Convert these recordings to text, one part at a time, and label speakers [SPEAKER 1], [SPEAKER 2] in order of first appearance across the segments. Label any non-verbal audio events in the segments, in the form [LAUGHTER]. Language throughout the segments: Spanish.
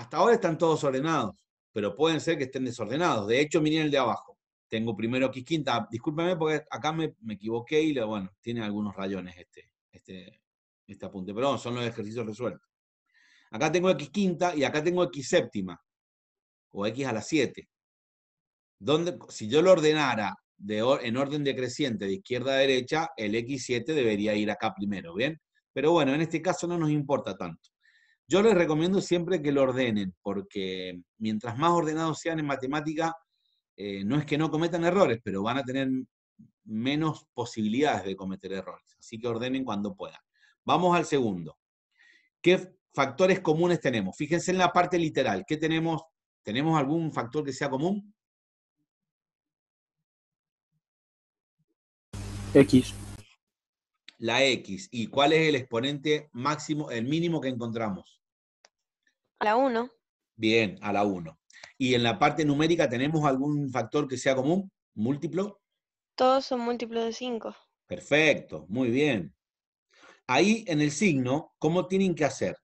[SPEAKER 1] Hasta ahora están todos ordenados, pero pueden ser que estén desordenados. De hecho, miren el de abajo. Tengo primero X quinta. Discúlpeme porque acá me, me equivoqué y bueno, tiene algunos rayones este, este, este apunte. Pero son los ejercicios resueltos. Acá tengo X quinta y acá tengo X séptima. O X a la 7. Donde, si yo lo ordenara de en orden decreciente de izquierda a derecha, el X7 debería ir acá primero, ¿bien? Pero bueno, en este caso no nos importa tanto. Yo les recomiendo siempre que lo ordenen, porque mientras más ordenados sean en matemática, eh, no es que no cometan errores, pero van a tener menos posibilidades de cometer errores. Así que ordenen cuando puedan. Vamos al segundo. ¿Qué factores comunes tenemos? Fíjense en la parte literal. ¿Qué tenemos? ¿Tenemos algún factor que sea común? X. La X. ¿Y cuál es el exponente máximo, el mínimo que encontramos? A la 1. Bien, a la 1. ¿Y en la parte numérica tenemos algún factor que sea común? ¿Múltiplo?
[SPEAKER 2] Todos son múltiplos de 5.
[SPEAKER 1] Perfecto, muy bien. Ahí en el signo, ¿cómo tienen que hacer?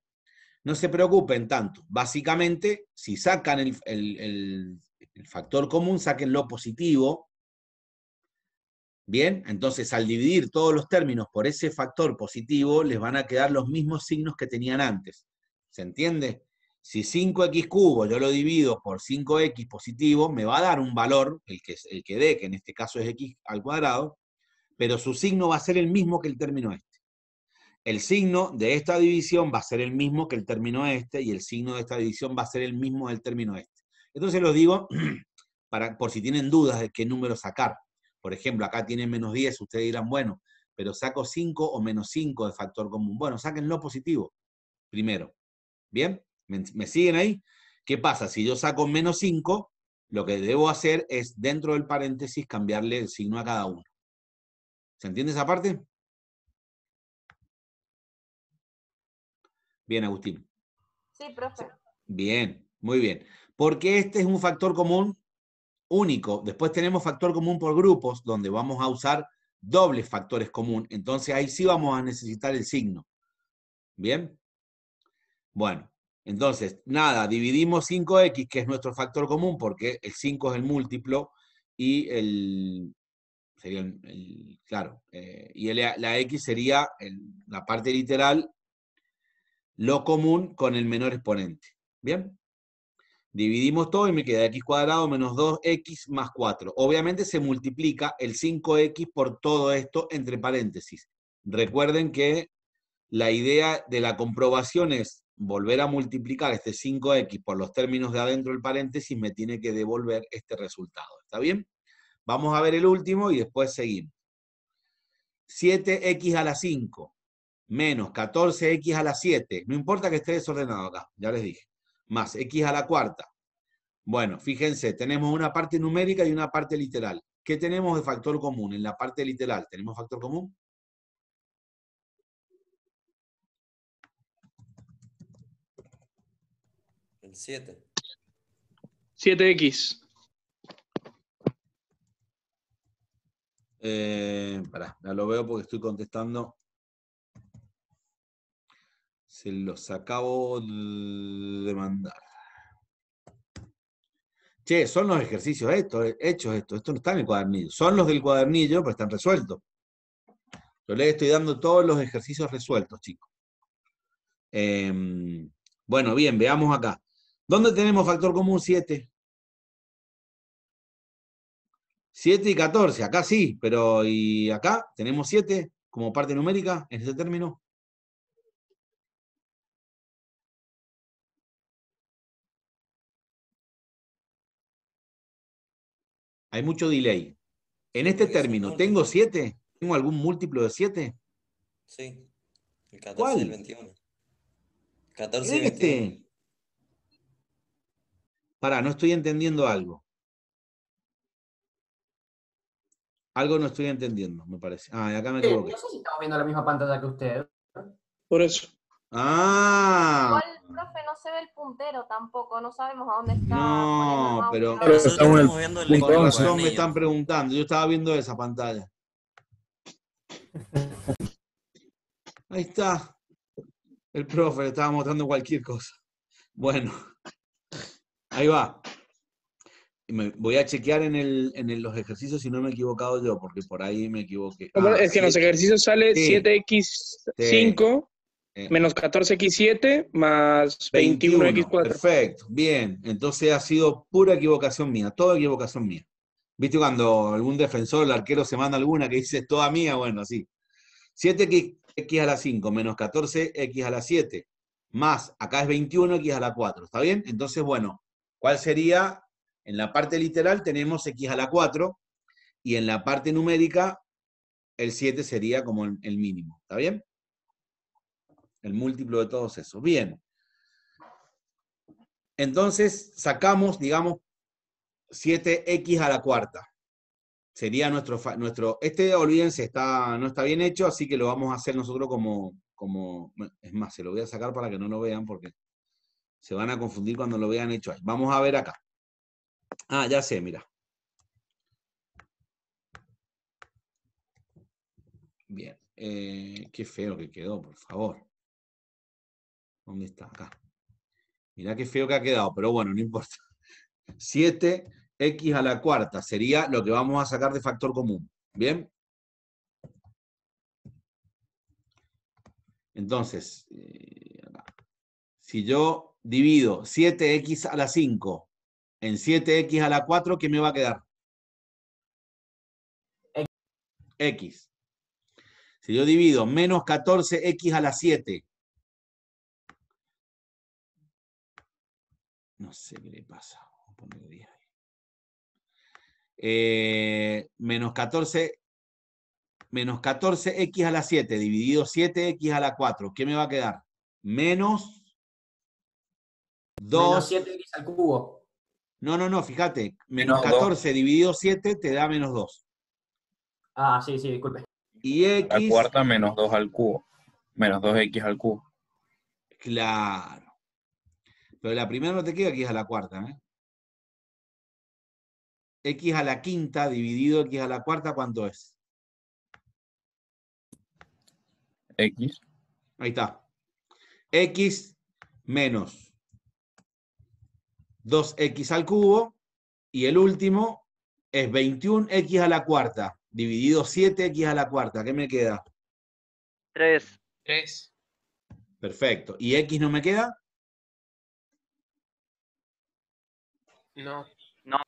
[SPEAKER 1] No se preocupen tanto. Básicamente, si sacan el, factor común, saquen lo positivo. Bien, entonces al dividir todos los términos por ese factor positivo, les van a quedar los mismos signos que tenían antes. ¿Se entiende? Si 5x cubo yo lo divido por 5x positivo, me va a dar un valor, el que, el que dé, que en este caso es x al cuadrado, pero su signo va a ser el mismo que el término este. El signo de esta división va a ser el mismo que el término este, y el signo de esta división va a ser el mismo del término este. Entonces los digo, [CLEARS THROAT] para, por si tienen dudas de qué número sacar. Por ejemplo, acá tienen menos 10, ustedes dirán, bueno, pero saco 5 o menos 5 de factor común. Bueno, lo positivo primero. ¿Bien? ¿Me, siguen ahí? ¿Qué pasa? Si yo saco menos 5, lo que debo hacer es, dentro del paréntesis, cambiarle el signo a cada uno. ¿Se entiende esa parte? Bien, Agustín. Sí, profe. Bien, muy bien. Porque este es un factor común único. Después tenemos factor común por grupos, donde vamos a usar dobles factores común. Entonces ahí sí vamos a necesitar el signo. ¿Bien? Bueno, entonces, nada, dividimos 5x, que es nuestro factor común, porque el 5 es el múltiplo, y el, claro, eh, y la x sería la parte literal, lo común con el menor exponente. ¿Bien? Dividimos todo y me queda x cuadrado menos 2x más 4. Obviamente se multiplica el 5x por todo esto entre paréntesis. Recuerden que la idea de la comprobación es volver a multiplicar este 5x por los términos de adentro del paréntesis me tiene que devolver este resultado. ¿Está bien? Vamos a ver el último y después seguimos. 7x a la 5 menos 14x a la 7, no importa que esté desordenado acá, ya les dije, más x a la cuarta. Bueno, fíjense, tenemos una parte numérica y una parte literal. ¿Qué tenemos de factor común? En la parte literal, ¿tenemos factor común? 7. 7x. ya lo veo porque estoy contestando. Se los acabo de mandar. Che, son los ejercicios estos, eh, hechos estos. Esto no está en el cuadernillo. Son los del cuadernillo, pero están resueltos. Yo les estoy dando todos los ejercicios resueltos, chicos. Em, bueno, bien, veamos acá. ¿Dónde tenemos factor común 7? 7 y 14, acá sí, pero ¿y acá tenemos 7 como parte numérica en este término? Hay mucho delay. En este término, ¿tengo 7? ¿Tengo algún múltiplo de 7?
[SPEAKER 2] Sí, el 14 ¿Cuál? y el 21.
[SPEAKER 1] 14 y este? 21 pará, no estoy entendiendo algo. Algo no estoy entendiendo, me parece. Ah, acá me equivoqué. No
[SPEAKER 2] sé si estamos viendo la misma pantalla que usted. Por eso.
[SPEAKER 1] Ah.
[SPEAKER 2] Igual, profe, no se ve el puntero tampoco, no sabemos a dónde está. No, pero, me están
[SPEAKER 1] preguntando, yo estaba viendo esa pantalla. [LAUGHS] Ahí está. El profe le estaba mostrando cualquier cosa. Bueno. Ahí va. Me voy a chequear en, los ejercicios si no me he equivocado yo, porque por ahí me equivoqué. Ah, es que en los ejercicios sale 7x5 menos 14x7 más 21. x 4 Perfecto, bien. Entonces ha sido pura equivocación mía, toda equivocación mía. ¿Viste cuando algún defensor, el arquero, se manda alguna que dice toda mía? Bueno, así. 7x x a la 5 menos 14x a la 7 más, acá es 21x a la 4, ¿está bien? Entonces, bueno, ¿Cuál sería, en la parte literal tenemos x a la 4 y en la parte numérica el 7 sería como el mínimo, ¿está bien? El múltiplo de todos esos. Bien. Entonces sacamos, digamos, 7x a la cuarta. Sería nuestro, nuestro este, olvídense, está, no está bien hecho, así que lo vamos a hacer nosotros como, como, es más, se lo voy a sacar para que no lo vean porque se van a confundir cuando lo vean hecho ahí. Vamos a ver acá. Ah, ya sé, mira. Bien. Eh, qué feo que quedó, por favor. ¿Dónde está? Acá. mira qué feo que ha quedado, pero bueno, no importa. 7x [LAUGHS] a la cuarta sería lo que vamos a sacar de factor común. ¿Bien? Entonces, eh, si yo divido 7x a la 5 en 7x a la 4, ¿qué me va a quedar? X. Si yo divido menos 14x a la 7, no sé qué le pasa, Voy a poner 10 ahí. Eh, menos 14, menos 14x a la 7 dividido 7x a la 4, ¿qué me va a quedar? Menos 2. Menos 7 al cubo. No, no, no, fíjate. Menos, 14 dividido 7 te da menos 2.
[SPEAKER 2] Ah, sí, sí, disculpe.
[SPEAKER 1] Y x. La cuarta menos 2 al cubo. Menos 2x al cubo. Claro. Pero la primera no te queda aquí es a la cuarta, ¿eh? x a la quinta dividido x a la cuarta, ¿cuánto es? X. Ahí está. X menos 2x al cubo, y el último es 21x a la cuarta, dividido 7x a la cuarta. ¿Qué me queda? 3. 3. Perfecto. ¿Y x no me queda?
[SPEAKER 2] No. No.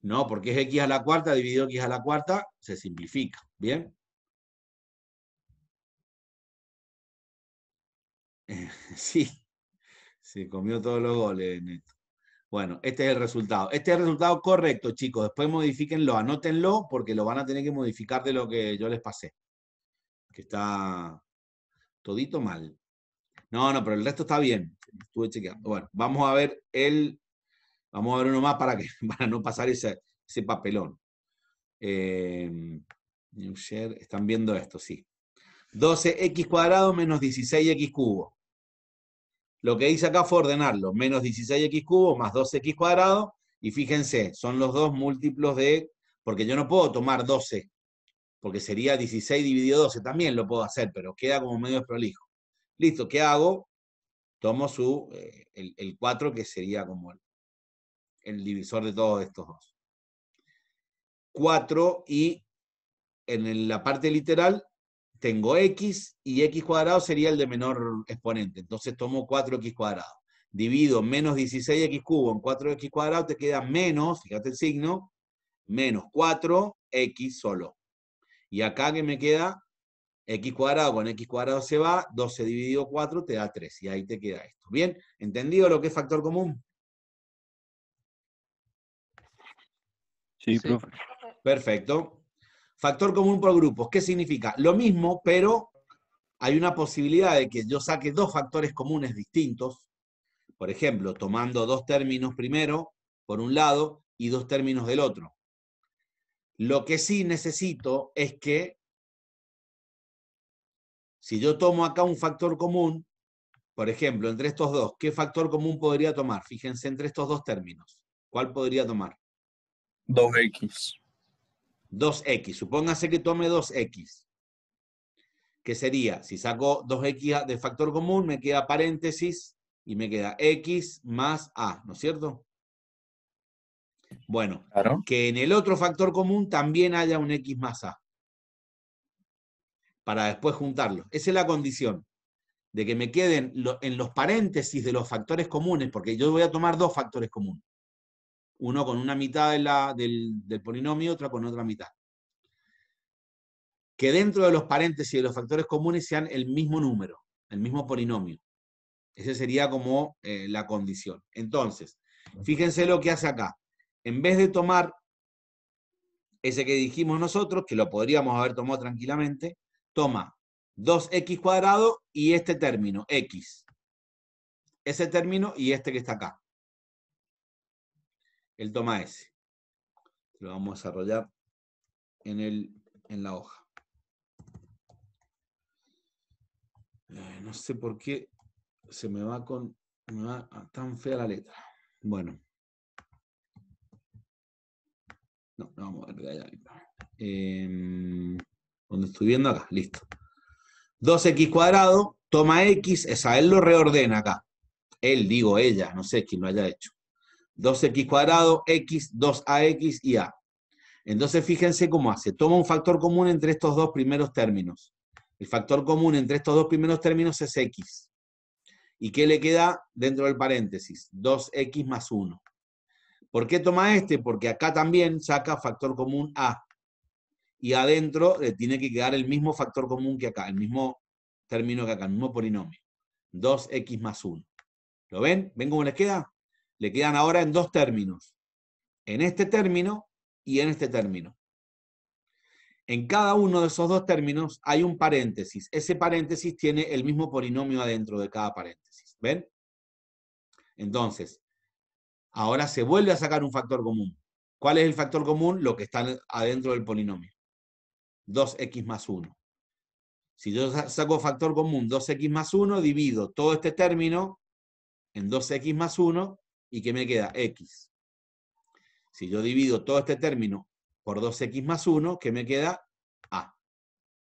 [SPEAKER 1] No, porque es x a la cuarta dividido x a la cuarta, se simplifica. ¿Bien? [LAUGHS] Sí, se comió todos los goles, en esto. Bueno, este es el resultado. Este es el resultado correcto, chicos. Después modifíquenlo, anótenlo, porque lo van a tener que modificar de lo que yo les pasé. Que está todito mal. No, no, pero el resto está bien. Estuve chequeando. Bueno, vamos a ver el... Vamos a ver uno más para, que, [LAUGHS] para no pasar ese, ese papelón. Eh, están viendo esto, sí. 12x cuadrado menos 16x cubo. Lo que hice acá fue ordenarlo, menos 16x cubo más 12 x cuadrado, y fíjense, son los dos múltiplos de, porque yo no puedo tomar 12, porque sería 16 dividido 12, también lo puedo hacer, pero queda como medio prolijo. Listo, ¿qué hago? Tomo su, eh, el, 4, que sería como el divisor de todos estos dos. 4 y en la parte literal tengo x y x cuadrado sería el de menor exponente. Entonces tomo 4x cuadrado. Divido menos 16x cubo en 4x cuadrado, te queda menos, fíjate el signo, menos 4x solo. Y acá que me queda x cuadrado con x cuadrado se va, 12 dividido 4 te da 3. Y ahí te queda esto. ¿Bien? ¿Entendido lo que es factor común? Sí, profe. Perfecto. Factor común por grupos, ¿qué significa? Lo mismo, pero hay una posibilidad de que yo saque dos factores comunes distintos, por ejemplo, tomando dos términos primero, por un lado, y dos términos del otro. Lo que sí necesito es que, si yo tomo acá un factor común, por ejemplo, entre estos dos, ¿qué factor común podría tomar? Fíjense entre estos dos términos. ¿Cuál podría tomar? 2x. 2x. Supóngase que tome 2x. Que sería, si saco 2x de factor común, me queda paréntesis y me queda x más a, ¿no es cierto? Bueno, que en el otro factor común también haya un x más a. Para después juntarlo. Esa es la condición. De que me queden en los paréntesis de los factores comunes, porque yo voy a tomar dos factores comunes uno con una mitad de la, del, polinomio, otra con otra mitad. Que dentro de los paréntesis y de los factores comunes sean el mismo número, el mismo polinomio. Esa sería como eh, la condición. Entonces, fíjense lo que hace acá. En vez de tomar ese que dijimos nosotros, que lo podríamos haber tomado tranquilamente, toma 2x cuadrado y este término, x. Ese término y este que está acá el toma S. Lo vamos a desarrollar en, en la hoja. no sé por qué se me va con me va tan fea la letra. Bueno. No, no vamos a ver allá. Em, estoy viendo acá, listo. 2x cuadrado, toma x, esa él lo reordena acá. Él, digo ella, no sé quién lo haya hecho. 2x cuadrado, x, 2ax y a. Entonces fíjense cómo hace. Toma un factor común entre estos dos primeros términos. El factor común entre estos dos primeros términos es x. ¿Y qué le queda dentro del paréntesis? 2x más 1. ¿Por qué toma este? Porque acá también saca factor común a. Y adentro le eh, tiene que quedar el mismo factor común que acá, el mismo término que acá, el mismo polinomio. 2x más 1. ¿Lo ven? ¿Ven cómo les queda? le quedan ahora en dos términos, en este término y en este término. En cada uno de esos dos términos hay un paréntesis. Ese paréntesis tiene el mismo polinomio adentro de cada paréntesis. ¿Ven? Entonces, ahora se vuelve a sacar un factor común. ¿Cuál es el factor común? Lo que está adentro del polinomio. 2x más 1. Si yo saco factor común 2x más 1, divido todo este término en 2x más 1 y qué me queda x. Si yo divido todo este término por 2x más 1, ¿qué me queda a.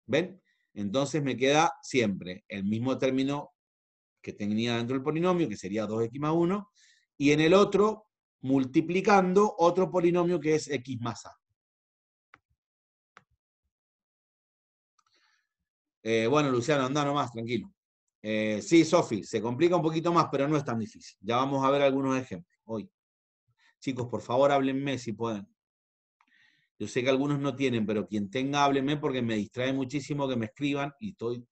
[SPEAKER 1] ¿Ven? Entonces me queda siempre el mismo término que tenía dentro del polinomio, que sería 2x más 1, y en el otro multiplicando otro polinomio que es x más a. Eh, bueno, Luciano, anda nomás, tranquilo. Eh, sí, Sofi, se complica un poquito más, pero no es tan difícil. Ya vamos a ver algunos ejemplos hoy. Chicos, por favor, háblenme si pueden. Yo sé que algunos no tienen, pero quien tenga, háblenme porque me distrae muchísimo que me escriban y estoy,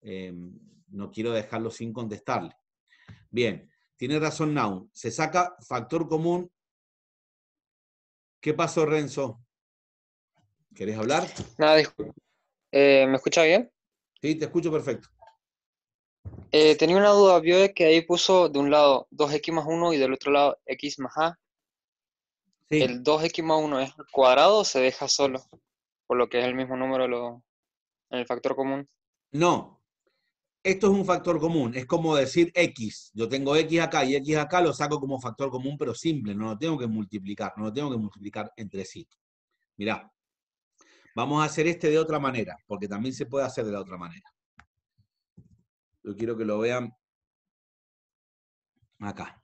[SPEAKER 1] em, no quiero dejarlo sin contestarle. Bien, tiene razón Now. Se saca factor común. ¿Qué pasó, Renzo? ¿Querés hablar? Nada, eh, ¿me escucha bien? Sí, te escucho perfecto. Eh, tenía una duda, vio que ahí puso de un
[SPEAKER 2] lado 2x más 1 y del otro lado x más a. ¿El 2x más 1 es cuadrado o se deja solo? Por lo que es el mismo número lo, en el factor común.
[SPEAKER 1] No, esto es un factor común, es como decir x. Yo tengo x acá y x acá lo saco como factor común, pero simple, no lo tengo que multiplicar, no lo tengo que multiplicar entre sí. Mirá, vamos a hacer este de otra manera, porque también se puede hacer de la otra manera. Yo quiero que lo vean acá,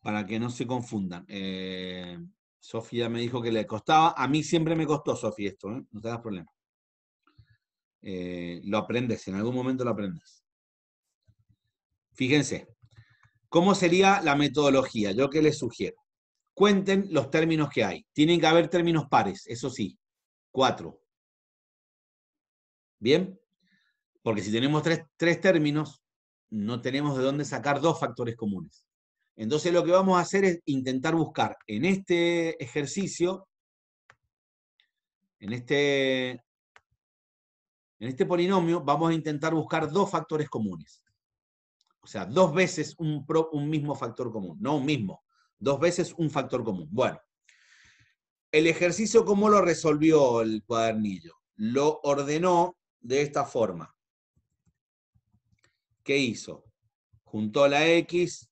[SPEAKER 1] para que no se confundan. Eh, Sofía me dijo que le costaba, a mí siempre me costó, Sofía, esto, ¿eh? no te hagas problema. Eh, lo aprendes, en algún momento lo aprendes. Fíjense, ¿cómo sería la metodología? Yo qué les sugiero. Cuenten los términos que hay. Tienen que haber términos pares, eso sí, cuatro. ¿Bien? Porque si tenemos tres, términos, no tenemos de dónde sacar dos factores comunes. Entonces lo que vamos a hacer es intentar buscar en este ejercicio, en este, en este polinomio, vamos a intentar buscar dos factores comunes. O sea, dos veces un, un mismo factor común, no un mismo, dos veces un factor común. Bueno, el ejercicio, ¿cómo lo resolvió el cuadernillo? Lo ordenó de esta forma. ¿qué hizo? Juntó la X,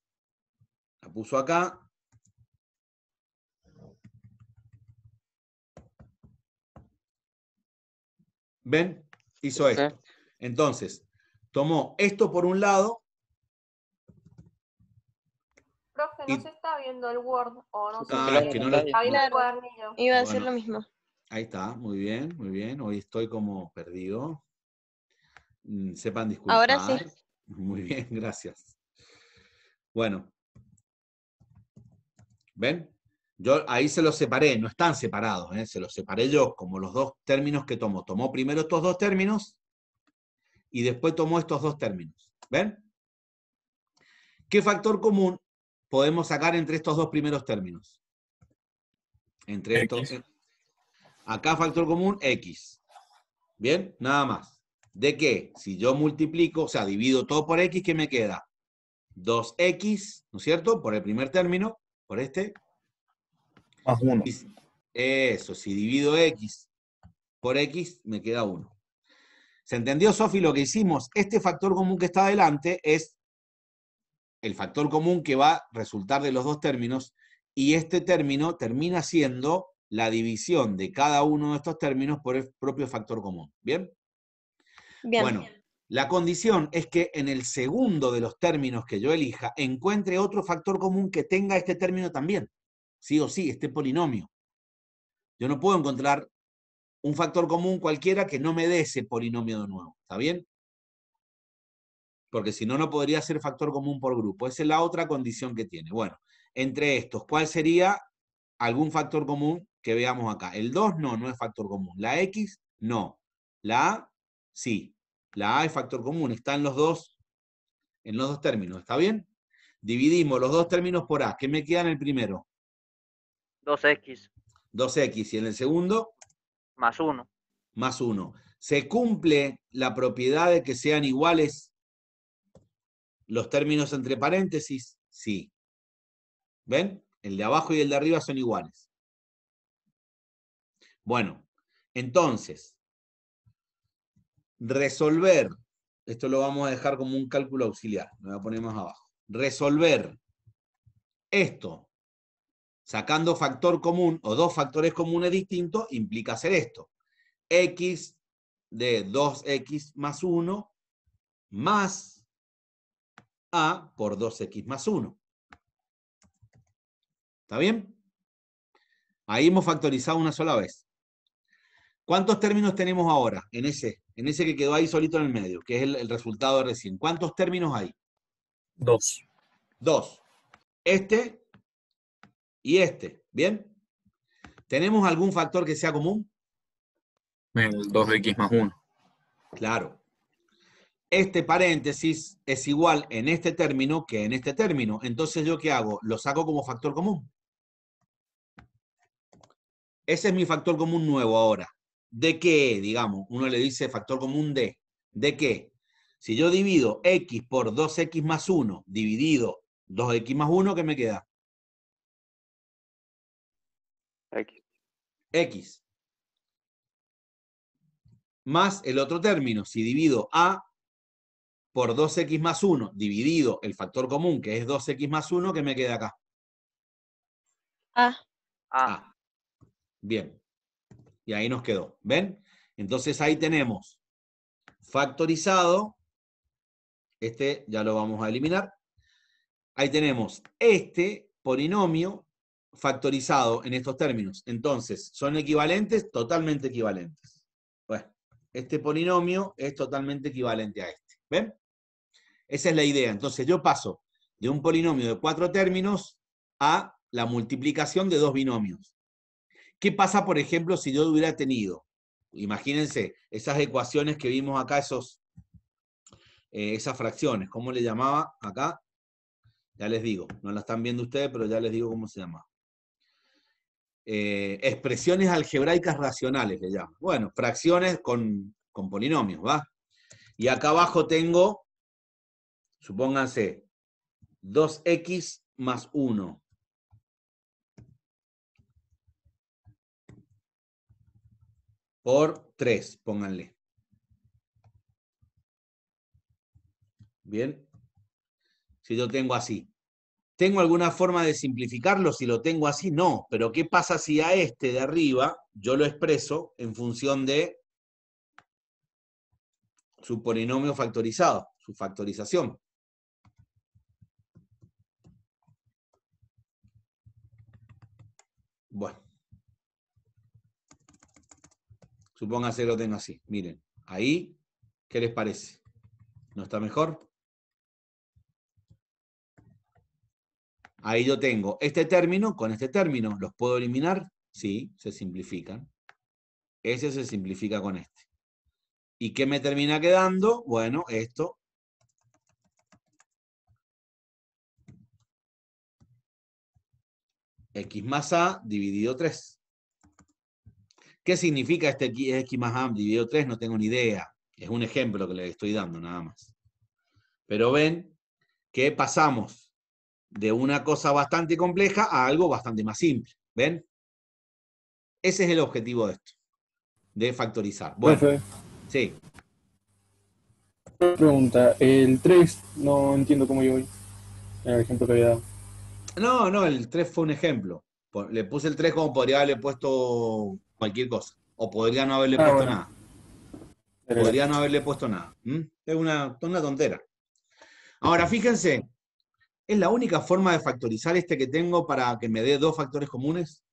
[SPEAKER 1] la puso acá. ¿Ven? Hizo esto. Entonces, tomó esto por un lado.
[SPEAKER 2] Profe, no se está viendo el Word o no es que no la... Iba a decir lo mismo.
[SPEAKER 1] Ahí está, muy bien, muy bien. Hoy estoy como perdido. Mm, sepan disculpar. Ahora sí. Muy [LAUGHS] bien, gracias. Bueno. ¿Ven? Yo ahí se los separé, no están separados, ¿eh? se los separé yo como los dos términos que tomó. Tomó primero estos dos términos y después tomó estos dos términos. ¿Ven? ¿Qué factor común podemos sacar entre estos dos primeros términos? Entre estos. Eh, acá factor común X. ¿Bien? Nada más de que si yo multiplico, o sea, divido todo por x, ¿qué me queda? 2x, ¿no es cierto? Por el primer término, por este. Más 1. Eso, si divido x por x, me queda 1. ¿Se entendió, Sofi, lo que hicimos? Este factor común que está adelante es el factor común que va a resultar de los dos términos, y este término termina siendo la división de cada uno de estos términos por el propio factor común. ¿Bien? Bueno, la condición es que en el segundo de los términos que yo elija encuentre otro factor común que tenga este término también. Sí o sí, este polinomio. Yo no puedo encontrar un factor común cualquiera que no me dé ese polinomio de nuevo. ¿Está bien? Porque si no, no podría ser factor común por grupo. Esa es la otra condición que tiene. Bueno, entre estos, ¿cuál sería algún factor común que veamos acá? El 2 no, no es factor común. La X no. La A sí. La A es factor común, están los dos, en los dos términos, ¿está bien? Dividimos los dos términos por A. ¿Qué me queda en el primero?
[SPEAKER 2] 2X.
[SPEAKER 1] 2X. ¿Y en el segundo? Más 1. Más 1. ¿Se cumple la propiedad de que sean iguales los términos entre paréntesis? Sí. ¿Ven? El de abajo y el de arriba son iguales. Bueno, entonces, resolver, esto lo vamos a dejar como un cálculo auxiliar, lo voy a poner más abajo, resolver esto sacando factor común o dos factores comunes distintos implica hacer esto. X de 2X más 1 más A por 2X más 1. ¿Está bien? Ahí hemos factorizado una sola vez. ¿Cuántos términos tenemos ahora en ese? en ese que quedó ahí solito en el medio, que es el, resultado de recién. ¿Cuántos términos hay? Dos. Dos. Este y este. ¿Bien? ¿Tenemos algún factor que sea común? El
[SPEAKER 2] 2x
[SPEAKER 1] más 1. Claro. Este paréntesis es igual en este término que en este término. Entonces, ¿yo qué hago? Lo saco como factor común. Ese es mi factor común nuevo ahora. ¿De qué? Digamos, uno le dice factor común de. ¿De qué? Si yo divido x por 2x más 1 dividido 2x más 1, ¿qué me queda? X. X. Más el otro término, si divido a por 2x más 1 dividido el factor común, que es 2x más 1, ¿qué me queda acá? A. A. Bien. Y ahí nos quedó. ¿Ven? Entonces ahí tenemos factorizado. Este ya lo vamos a eliminar. Ahí tenemos este polinomio factorizado en estos términos. Entonces, son equivalentes, totalmente equivalentes. Bueno, este polinomio es totalmente equivalente a este. ¿Ven? Esa es la idea. Entonces, yo paso de un polinomio de cuatro términos a la multiplicación de dos binomios. ¿Qué pasa, por ejemplo, si yo hubiera tenido, imagínense, esas ecuaciones que vimos acá, esos, eh, esas fracciones, ¿cómo le llamaba acá? Ya les digo, no la están viendo ustedes, pero ya les digo cómo se llama. Eh, expresiones algebraicas racionales le llaman. Bueno, fracciones con, con polinomios, ¿va? Y acá abajo tengo, supónganse, 2x más 1 por 3, pónganle. Bien. Si yo tengo así. ¿Tengo alguna forma de simplificarlo? Si lo tengo así, no. Pero ¿qué pasa si a este de arriba yo lo expreso en función de su polinomio factorizado, su factorización? Bueno. Supóngase que lo tengo así. Miren, ahí, ¿qué les parece? ¿No está mejor? Ahí yo tengo este término con este término. ¿Los puedo eliminar? Sí, se simplifican. Ese se simplifica con este. ¿Y qué me termina quedando? Bueno, esto. X más A dividido 3. ¿Qué significa este x más y dividido 3? No tengo ni idea. Es un ejemplo que le estoy dando nada más. Pero ven que pasamos de una cosa bastante compleja a algo bastante más simple. ¿Ven? Ese es el objetivo de esto, de factorizar. Bueno, sí.
[SPEAKER 2] Pregunta, el 3, no entiendo cómo yo voy.
[SPEAKER 1] El ejemplo que había dado. No, no, el 3 fue un ejemplo. Le puse el 3 como podría haberle puesto cualquier cosa. O podría no haberle ah, puesto nada. Podría no haberle puesto nada. Es una, una tontera. Ahora, fíjense, ¿es la única forma de factorizar este que tengo para que me dé dos factores comunes?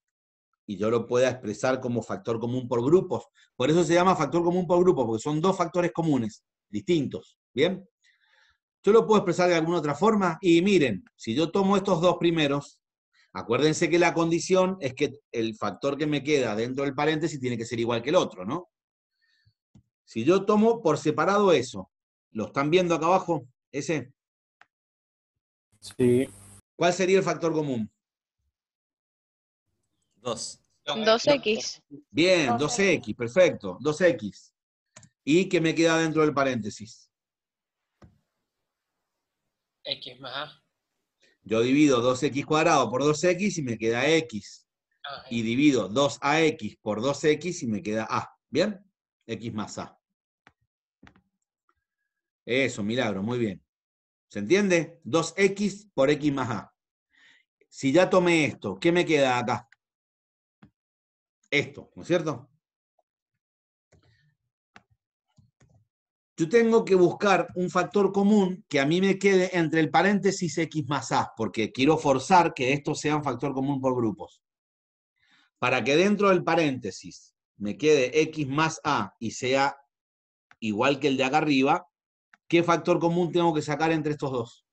[SPEAKER 1] Y yo lo pueda expresar como factor común por grupos. Por eso se llama factor común por grupos, porque son dos factores comunes, distintos. ¿Bien? Yo lo puedo expresar de alguna otra forma. Y miren, si yo tomo estos dos primeros, Acuérdense que la condición es que el factor que me queda dentro del paréntesis tiene que ser igual que el otro, ¿no? Si yo tomo por separado eso, ¿lo están viendo acá abajo? ¿Ese? Sí. ¿Cuál sería el factor común? 2.
[SPEAKER 2] 2x.
[SPEAKER 1] Bien, 2x, perfecto, 2x. ¿Y qué me queda dentro del paréntesis? x más a. Yo divido 2x cuadrado por 2x y me queda x. Ah, y eh. divido 2ax por 2x y me queda a. ¿Bien? x más a. Eso, milagro, muy bien. ¿Se entiende? 2x por x más a. Si ya tomé esto, ¿qué me queda acá? Esto, ¿no es cierto? yo tengo que buscar un factor común que a mí me quede entre el paréntesis X más A, porque quiero forzar que esto sea un factor común por grupos. Para que dentro del paréntesis me quede X más A y sea igual que el de acá arriba, ¿qué factor común tengo que sacar entre estos dos?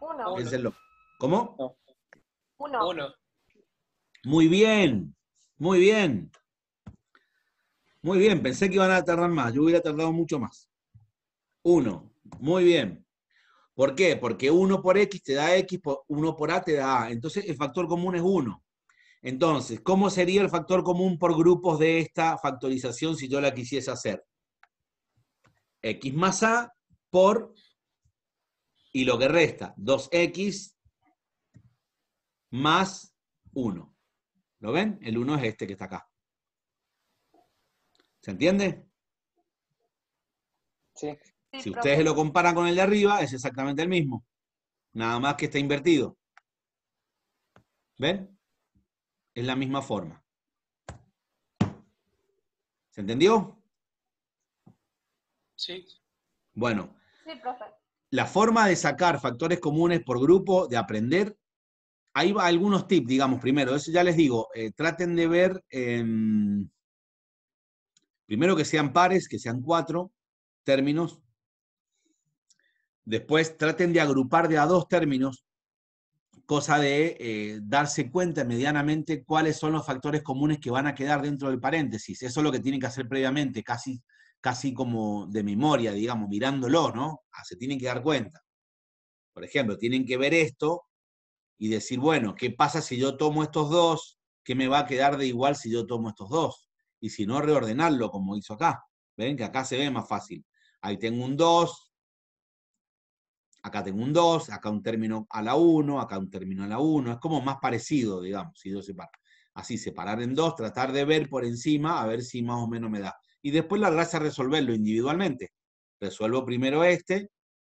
[SPEAKER 2] Uno. ¿Cómo? Uno. Uno.
[SPEAKER 1] Muy bien, muy bien. Muy bien, pensé que iban a tardar más. Yo hubiera tardado mucho más. Uno. Muy bien. ¿Por qué? Porque 1 por X te da X, 1 por A te da A. Entonces el factor común es 1. Entonces, ¿cómo sería el factor común por grupos de esta factorización si yo la quisiese hacer? X más A por, y lo que resta, 2X más 1. ¿Lo ven? El 1 es este que está acá. ¿Se entiende? Sí. Si ustedes lo comparan con el de arriba, es exactamente el mismo. Nada más que está invertido. ¿Ven? Es la misma forma. ¿Se entendió? Sí. Bueno. Sí, La forma de sacar factores comunes por grupo, de aprender, ahí va algunos tips, digamos, primero. Eso ya les digo, eh, traten de ver... Em, Primero que sean pares, que sean cuatro términos. Después traten de agrupar de a dos términos, cosa de eh, darse cuenta medianamente cuáles son los factores comunes que van a quedar dentro del paréntesis. Eso es lo que tienen que hacer previamente, casi, casi como de memoria, digamos, mirándolo, ¿no? Ah, se tienen que dar cuenta. Por ejemplo, tienen que ver esto y decir, bueno, ¿qué pasa si yo tomo estos dos? ¿Qué me va a quedar de igual si yo tomo estos dos? y si no, reordenarlo como hizo acá. Ven que acá se ve más fácil. Ahí tengo un 2, acá tengo un 2, acá un término a la 1, acá un término a la 1. Es como más parecido, digamos, si yo separo. Así, separar en dos, tratar de ver por encima, a ver si más o menos me da. Y después la gracia es resolverlo individualmente. Resuelvo primero este,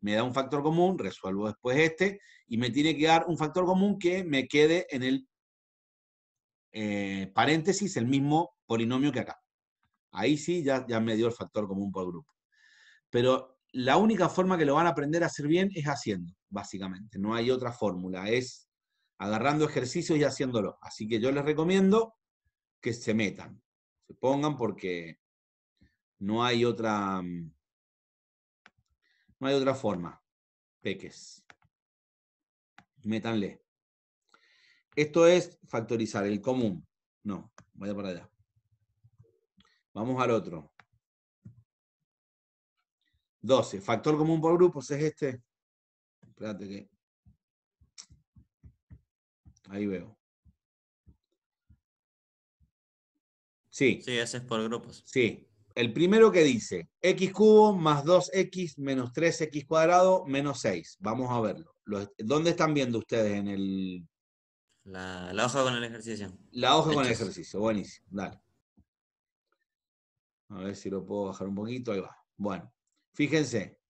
[SPEAKER 1] me da un factor común, resuelvo después este, y me tiene que dar un factor común que me quede en el eh, paréntesis, el mismo polinomio que acá. Ahí sí ya, ya me dio el factor común por grupo. Pero la única forma que lo van a aprender a hacer bien es haciendo, básicamente. No hay otra fórmula, es agarrando ejercicios y haciéndolo. Así que yo les recomiendo que se metan, se pongan porque no hay otra, mm, no hay otra forma. Peques. Métanle. Esto es factorizar el común. No, vaya para allá. Vamos al otro. 12. Factor común por grupos es este. Espérate que... Ahí veo. Sí. Sí, ese es por grupos. Sí. El primero que dice x cubo más 2x menos 3x cuadrado menos 6. Vamos a verlo. ¿Dónde están viendo ustedes en el, la, hoja con el ejercicio. La hoja con el ejercicio, buenísimo, dale. A ver si lo puedo bajar un poquito, ahí va. Bueno, fíjense,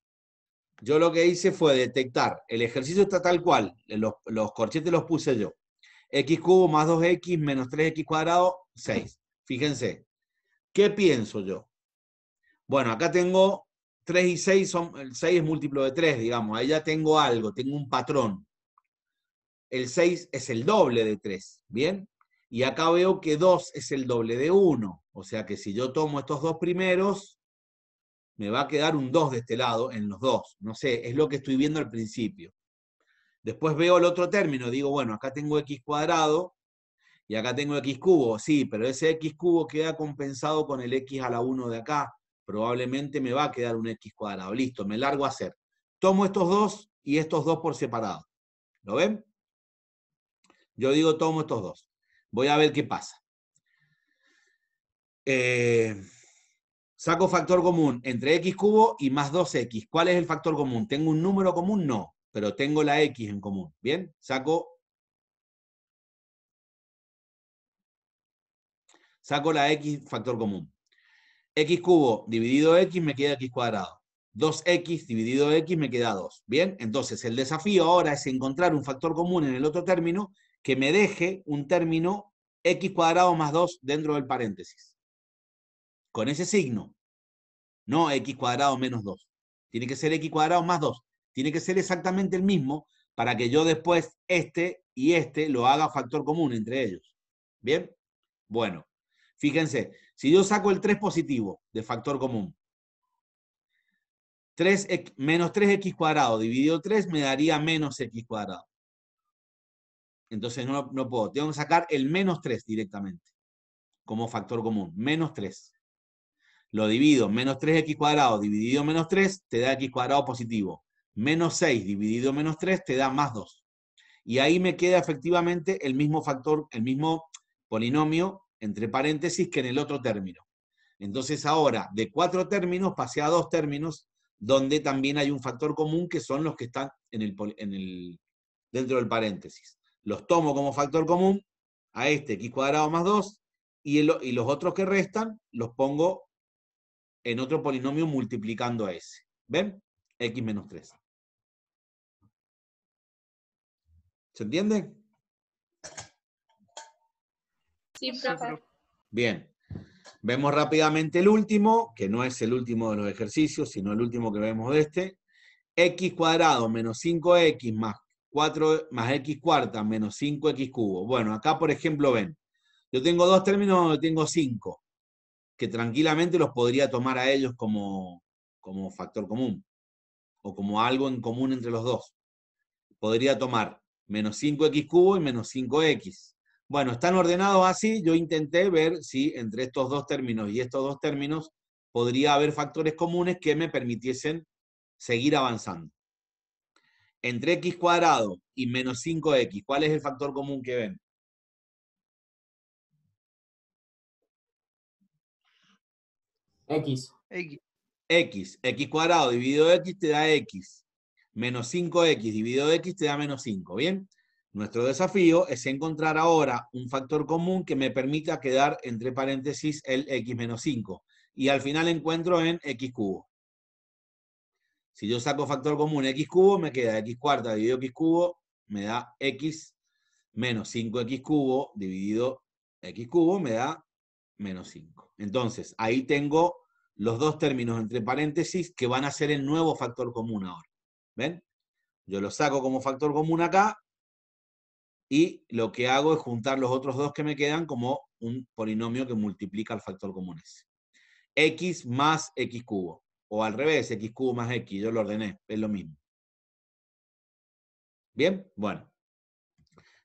[SPEAKER 1] yo lo que hice fue detectar, el ejercicio está tal cual, los, corchetes los puse yo. X cubo más 2X menos 3X cuadrado, 6. Fíjense, ¿qué pienso yo? Bueno, acá tengo 3 y 6, son, 6 es múltiplo de 3, digamos, ahí ya tengo algo, tengo un patrón el 6 es el doble de 3, ¿bien? Y acá veo que 2 es el doble de 1, o sea que si yo tomo estos dos primeros, me va a quedar un 2 de este lado en los dos. No sé, es lo que estoy viendo al principio. Después veo el otro término, digo, bueno, acá tengo x cuadrado y acá tengo x cubo, sí, pero ese x cubo queda compensado con el x a la 1 de acá. Probablemente me va a quedar un x cuadrado. Listo, me largo a hacer. Tomo estos dos y estos dos por separado. ¿Lo ven? Yo digo, tomo estos dos. Voy a ver qué pasa. Eh, saco factor común entre x cubo y más 2x. ¿Cuál es el factor común? ¿Tengo un número común? No, pero tengo la x en común. Bien, saco, saco la x factor común. x cubo dividido x me queda x cuadrado. 2x dividido x me queda 2. Bien, entonces el desafío ahora es encontrar un factor común en el otro término que me deje un término x cuadrado más 2 dentro del paréntesis. Con ese signo. No x cuadrado menos 2. Tiene que ser x cuadrado más 2. Tiene que ser exactamente el mismo para que yo después este y este lo haga factor común entre ellos. ¿Bien? Bueno, fíjense, si yo saco el 3 positivo de factor común, 3, menos 3x cuadrado dividido 3 me daría menos x cuadrado. Entonces no, no puedo. Tengo que sacar el menos 3 directamente como factor común. Menos 3. Lo divido. Menos 3x cuadrado dividido menos 3 te da x cuadrado positivo. Menos 6 dividido menos 3 te da más 2. Y ahí me queda efectivamente el mismo factor, el mismo polinomio, entre paréntesis, que en el otro término. Entonces ahora, de cuatro términos pasé a dos términos, donde también hay un factor común que son los que están en el, dentro del paréntesis los tomo como factor común a este x cuadrado más 2 y, los otros que restan los pongo en otro polinomio multiplicando a ese. ¿Ven? x menos 3. ¿Se entiende?
[SPEAKER 2] Sí, profe.
[SPEAKER 1] Bien. Vemos rápidamente el último, que no es el último de los ejercicios, sino el último que vemos de este. x cuadrado menos 5x más 4 más x cuarta menos 5x cubo. Bueno, acá por ejemplo ven, yo tengo dos términos tengo 5, que tranquilamente los podría tomar a ellos como, como factor común, o como algo en común entre los dos. Podría tomar menos 5x cubo y menos 5x. Bueno, están ordenados así, yo intenté ver si entre estos dos términos y estos dos términos podría haber factores comunes que me permitiesen seguir avanzando entre x cuadrado y menos 5x, ¿cuál es el factor común que ven? X. X. X, x cuadrado dividido x te da x. Menos 5x dividido x te da menos 5, ¿bien? Nuestro desafío es encontrar ahora un factor común que me permita quedar entre paréntesis el x menos 5. Y al final encuentro en x cubo. Si yo saco factor común x cubo, me queda x cuarta dividido x cubo, me da x menos 5x cubo dividido x cubo, me da menos 5. Entonces, ahí tengo los dos términos entre paréntesis que van a ser el nuevo factor común ahora. ¿Ven? Yo lo saco como factor común acá y lo que hago es juntar los otros dos que me quedan como un polinomio que multiplica el factor común ese. x más x cubo. O al revés, x cubo más x, yo lo ordené, es lo mismo. ¿Bien? Bueno.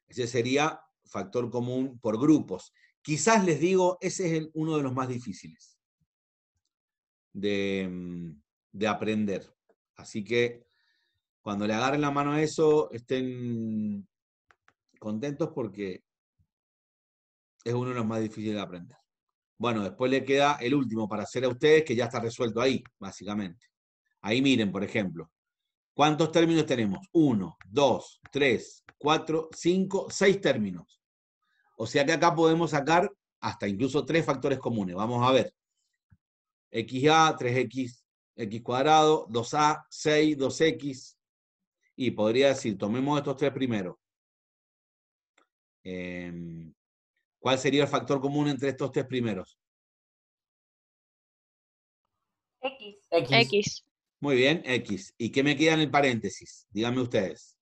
[SPEAKER 1] Ese sería factor común por grupos. Quizás les digo, ese es uno de los más difíciles de, mm, de aprender. Así que cuando le agarren la mano a eso, estén contentos porque es uno de los más difíciles de aprender. Bueno, después le queda el último para hacer a ustedes, que ya está resuelto ahí, básicamente. Ahí miren, por ejemplo, ¿cuántos términos tenemos? Uno, dos, tres, cuatro, cinco, seis términos. O sea que acá podemos sacar hasta incluso tres factores comunes. Vamos a ver. XA, 3X, X cuadrado, 2A, 6, 2X. Y podría decir, tomemos estos tres primero. Em, ¿Cuál sería el factor común entre estos tres primeros?
[SPEAKER 2] X. X.
[SPEAKER 1] Muy bien, X. ¿Y qué me queda en el paréntesis? Díganme ustedes.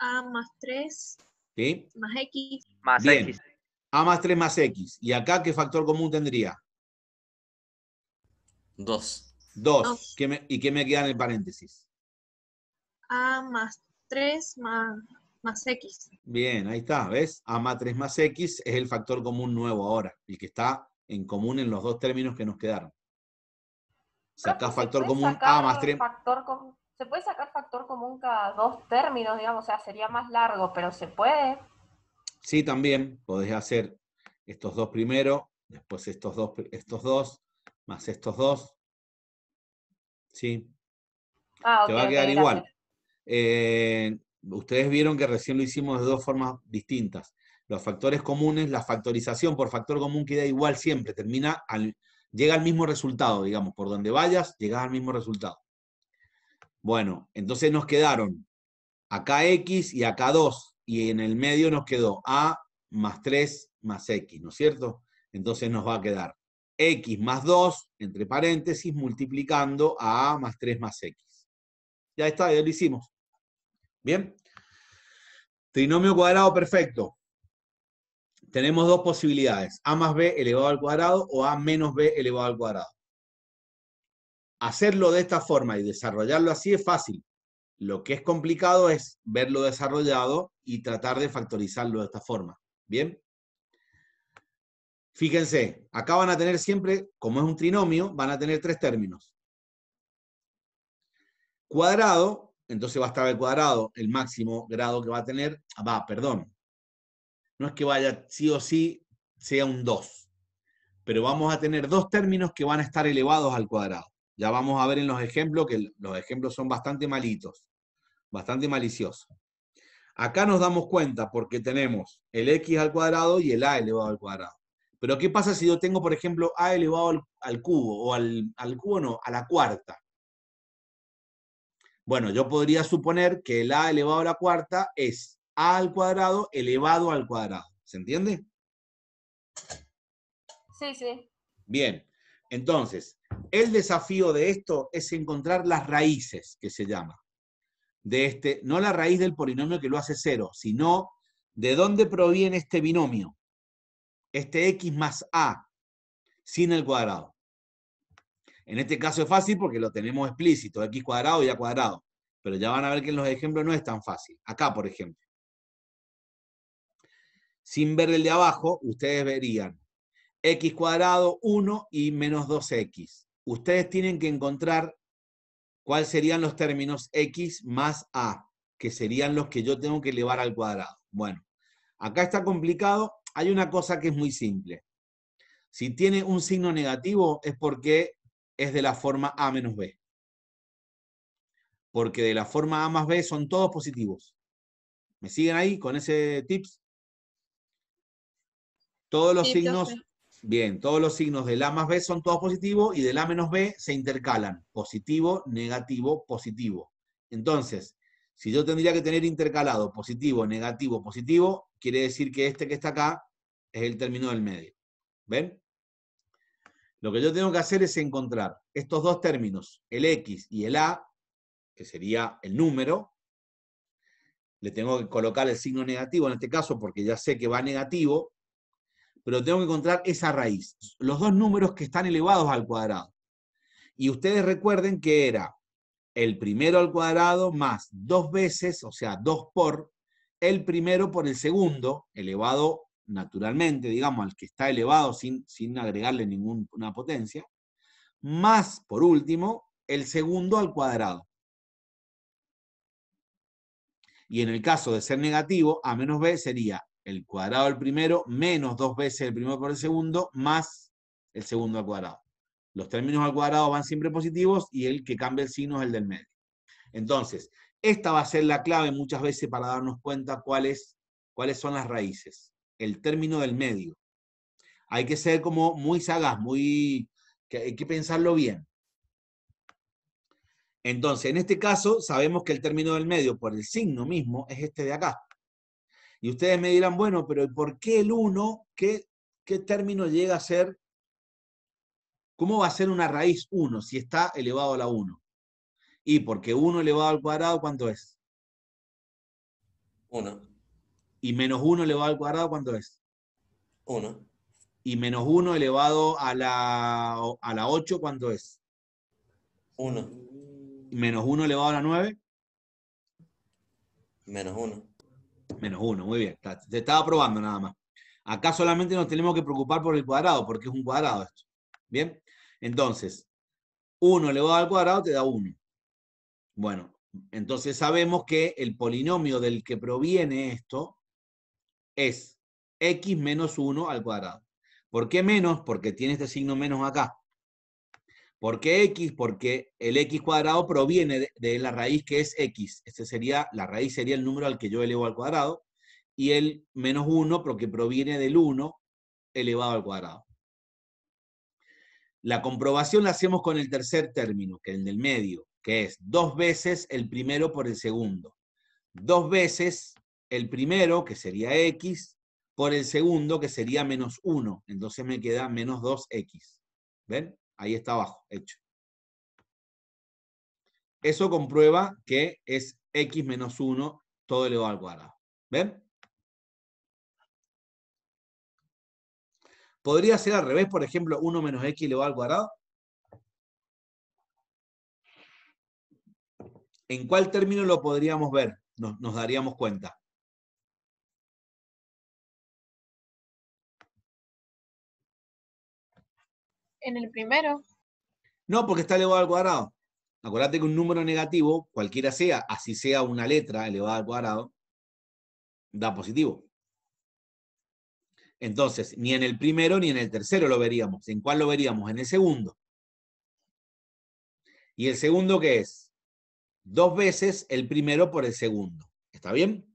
[SPEAKER 2] A más 3. ¿Sí? Más X.
[SPEAKER 1] Más X. A más 3 más X. ¿Y acá qué factor común tendría? 2. 2. ¿Y qué me queda en el paréntesis?
[SPEAKER 2] A más 3 más, X.
[SPEAKER 1] Bien, ahí está, ¿ves? A más 3 más X es el factor común nuevo ahora, el que está en común en los dos términos que nos quedaron. saca factor común A más 3.
[SPEAKER 2] Factor se puede sacar factor común cada dos términos, digamos, o sea, sería más largo, pero se puede.
[SPEAKER 1] Sí, también podés hacer estos dos primero, después estos dos, estos dos, más estos dos. Sí.
[SPEAKER 2] Ah, Te va a quedar igual.
[SPEAKER 1] Eh, ustedes vieron que recién lo hicimos de dos formas distintas. Los factores comunes, la factorización por factor común queda igual siempre, termina al, llega al mismo resultado, digamos, por donde vayas, llegas al mismo resultado. Bueno, entonces nos quedaron acá x y acá 2, y en el medio nos quedó a más 3 más x, ¿no es cierto? Entonces nos va a quedar x más 2, entre paréntesis, multiplicando a a más 3 más x. Ya está, ya lo hicimos. Bien. Trinomio cuadrado perfecto. Tenemos dos posibilidades, a más b elevado al cuadrado o a menos b elevado al cuadrado. Hacerlo de esta forma y desarrollarlo así es fácil. Lo que es complicado es verlo desarrollado y tratar de factorizarlo de esta forma. ¿Bien? Fíjense, acá van a tener siempre, como es un trinomio, van a tener tres términos. Cuadrado entonces va a estar al cuadrado el máximo grado que va a tener, ah, va, perdón. No es que vaya sí o sí sea un 2, pero vamos a tener dos términos que van a estar elevados al cuadrado. Ya vamos a ver en los ejemplos que los ejemplos son bastante malitos, bastante maliciosos. Acá nos damos cuenta porque tenemos el x al cuadrado y el a elevado al cuadrado. Pero ¿qué pasa si yo tengo, por ejemplo, a elevado al, cubo, o al, al cubo no, a la cuarta? Bueno, yo podría suponer que el a elevado a la cuarta es a al cuadrado elevado al cuadrado. ¿Se entiende? Sí, sí. Bien. Entonces, el desafío de esto es encontrar las raíces, que se llama. De este, no la raíz del polinomio que lo hace cero, sino de dónde proviene este binomio, este x más a, sin el cuadrado. En este caso es fácil porque lo tenemos explícito, x cuadrado y a cuadrado. Pero ya van a ver que en los ejemplos no es tan fácil. Acá, por ejemplo. Sin ver el de abajo, ustedes verían x cuadrado, 1 y menos 2x. Ustedes tienen que encontrar cuáles serían los términos x más a, que serían los que yo tengo que elevar al cuadrado. Bueno, acá está complicado. Hay una cosa que es muy simple. Si tiene un signo negativo es porque es de la forma A menos B. Porque de la forma A más B son todos positivos. ¿Me siguen ahí con ese tips? Todos los signos, bien, todos los signos del A más B son todos positivos y del A menos B se intercalan. Positivo, negativo, positivo. Entonces, si yo tendría que tener intercalado positivo, negativo, positivo, quiere decir que este que está acá es el término del medio. ¿Ven? Lo que yo tengo que hacer es encontrar estos dos términos, el X y el A, que sería el número. Le tengo que colocar el signo negativo en este caso porque ya sé que va negativo, pero tengo que encontrar esa raíz, los dos números que están elevados al cuadrado. Y ustedes recuerden que era el primero al cuadrado más dos veces, o sea, dos por, el primero por el segundo, elevado naturalmente, digamos, al que está elevado sin, agregarle ninguna potencia, más, por último, el segundo al cuadrado. Y en el caso de ser negativo, a menos b sería el cuadrado del primero menos dos veces el primero por el segundo más el segundo al cuadrado. Los términos al cuadrado van siempre positivos y el que cambia el signo es el del medio. Entonces, esta va a ser la clave muchas veces para darnos cuenta cuáles son las raíces el término del medio. Hay que ser como muy sagaz, muy, hay que pensarlo bien. Entonces, en este caso, sabemos que el término del medio, por el signo mismo, es este de acá. Y ustedes me dirán, bueno, pero ¿por qué el 1? ¿Qué, ¿Qué término llega a ser? ¿Cómo va a ser una raíz 1 si está elevado a la 1? Y porque 1 elevado al cuadrado, ¿cuánto es? 1. Y menos 1 elevado al cuadrado, ¿cuánto es? 1. Y menos 1 elevado a la, 8, ¿cuánto es? 1. Menos 1 elevado a la 9. Menos 1. Menos 1, muy bien. Te estaba probando nada más. Acá solamente nos tenemos que preocupar por el cuadrado, porque es un cuadrado esto. ¿Bien? Entonces, 1 elevado al cuadrado te da 1. Bueno, entonces sabemos que el polinomio del que proviene esto es x menos 1 al cuadrado. ¿Por qué menos? Porque tiene este signo menos acá. ¿Por qué x? Porque el x cuadrado proviene de, la raíz que es x. Este sería, la raíz sería el número al que yo elevo al cuadrado. Y el menos 1 porque proviene del 1 elevado al cuadrado. La comprobación la hacemos con el tercer término, que es el del medio, que es dos veces el primero por el segundo. Dos veces el primero, que sería x, por el segundo, que sería menos 1. Entonces me queda menos 2x. ¿Ven? Ahí está abajo, hecho. Eso comprueba que es x menos 1 todo elevado al
[SPEAKER 2] cuadrado. ¿Ven?
[SPEAKER 1] ¿Podría ser al revés, por ejemplo, 1 menos x elevado al cuadrado? ¿En cuál término lo podríamos ver? Nos, nos daríamos cuenta.
[SPEAKER 2] en el primero.
[SPEAKER 1] No, porque está elevado al cuadrado. Acuérdate que un número negativo, cualquiera sea, así sea una letra elevada al cuadrado, da positivo. Entonces, ni en el primero ni en el tercero lo veríamos. ¿En cuál lo veríamos? En el segundo. ¿Y el segundo qué es? Dos veces el primero por el segundo. ¿Está bien?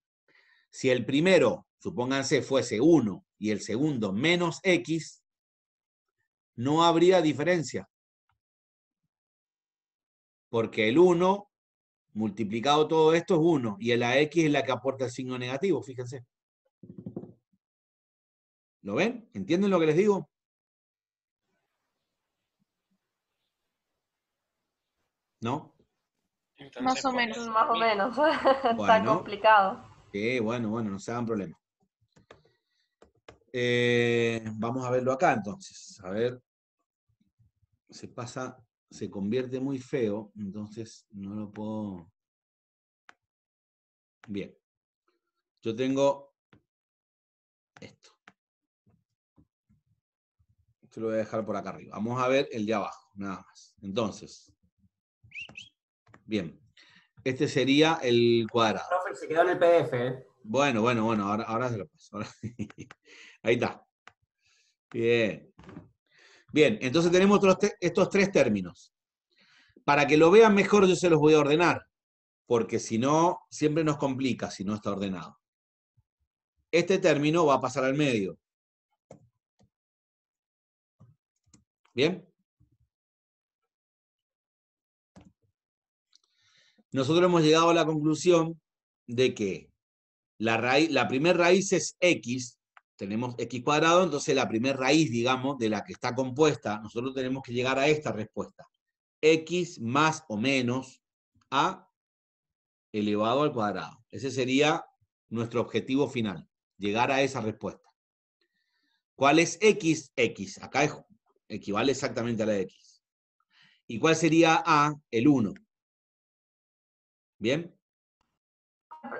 [SPEAKER 1] Si el primero, supónganse, fuese 1 y el segundo menos x, no habría diferencia. Porque el 1 multiplicado todo esto es 1 y la X es la que aporta el signo negativo, fíjense. ¿Lo ven? ¿Entienden lo que les digo? ¿No?
[SPEAKER 2] más o menos, más o menos. [LAUGHS] Está complicado.
[SPEAKER 1] Sí, bueno, bueno, no se hagan problemas. Eh, vamos a verlo acá entonces. A ver se pasa, se convierte muy feo, entonces no lo puedo... Bien. Yo tengo esto. Esto lo voy a dejar por acá arriba. Vamos a ver el de abajo, nada más. Entonces, bien. Este sería el cuadrado. Profe, se quedó en el PDF. ¿eh? Bueno, bueno, bueno, ahora, se lo paso. [LAUGHS] Ahí está. Bien, Bien, entonces tenemos estos tres términos. Para que lo vean mejor yo se los voy a ordenar, porque si no, siempre nos complica si no está ordenado. Este término va a pasar al medio. ¿Bien? Nosotros hemos llegado a la conclusión de que la, primera primer raíz es X, tenemos x cuadrado, entonces la primera raíz, digamos, de la que está compuesta, nosotros tenemos que llegar a esta respuesta. x más o menos a elevado al cuadrado. Ese sería nuestro objetivo final, llegar a esa respuesta. ¿Cuál es x? x, acá equivale exactamente a la x. ¿Y cuál sería a? El 1. ¿Bien?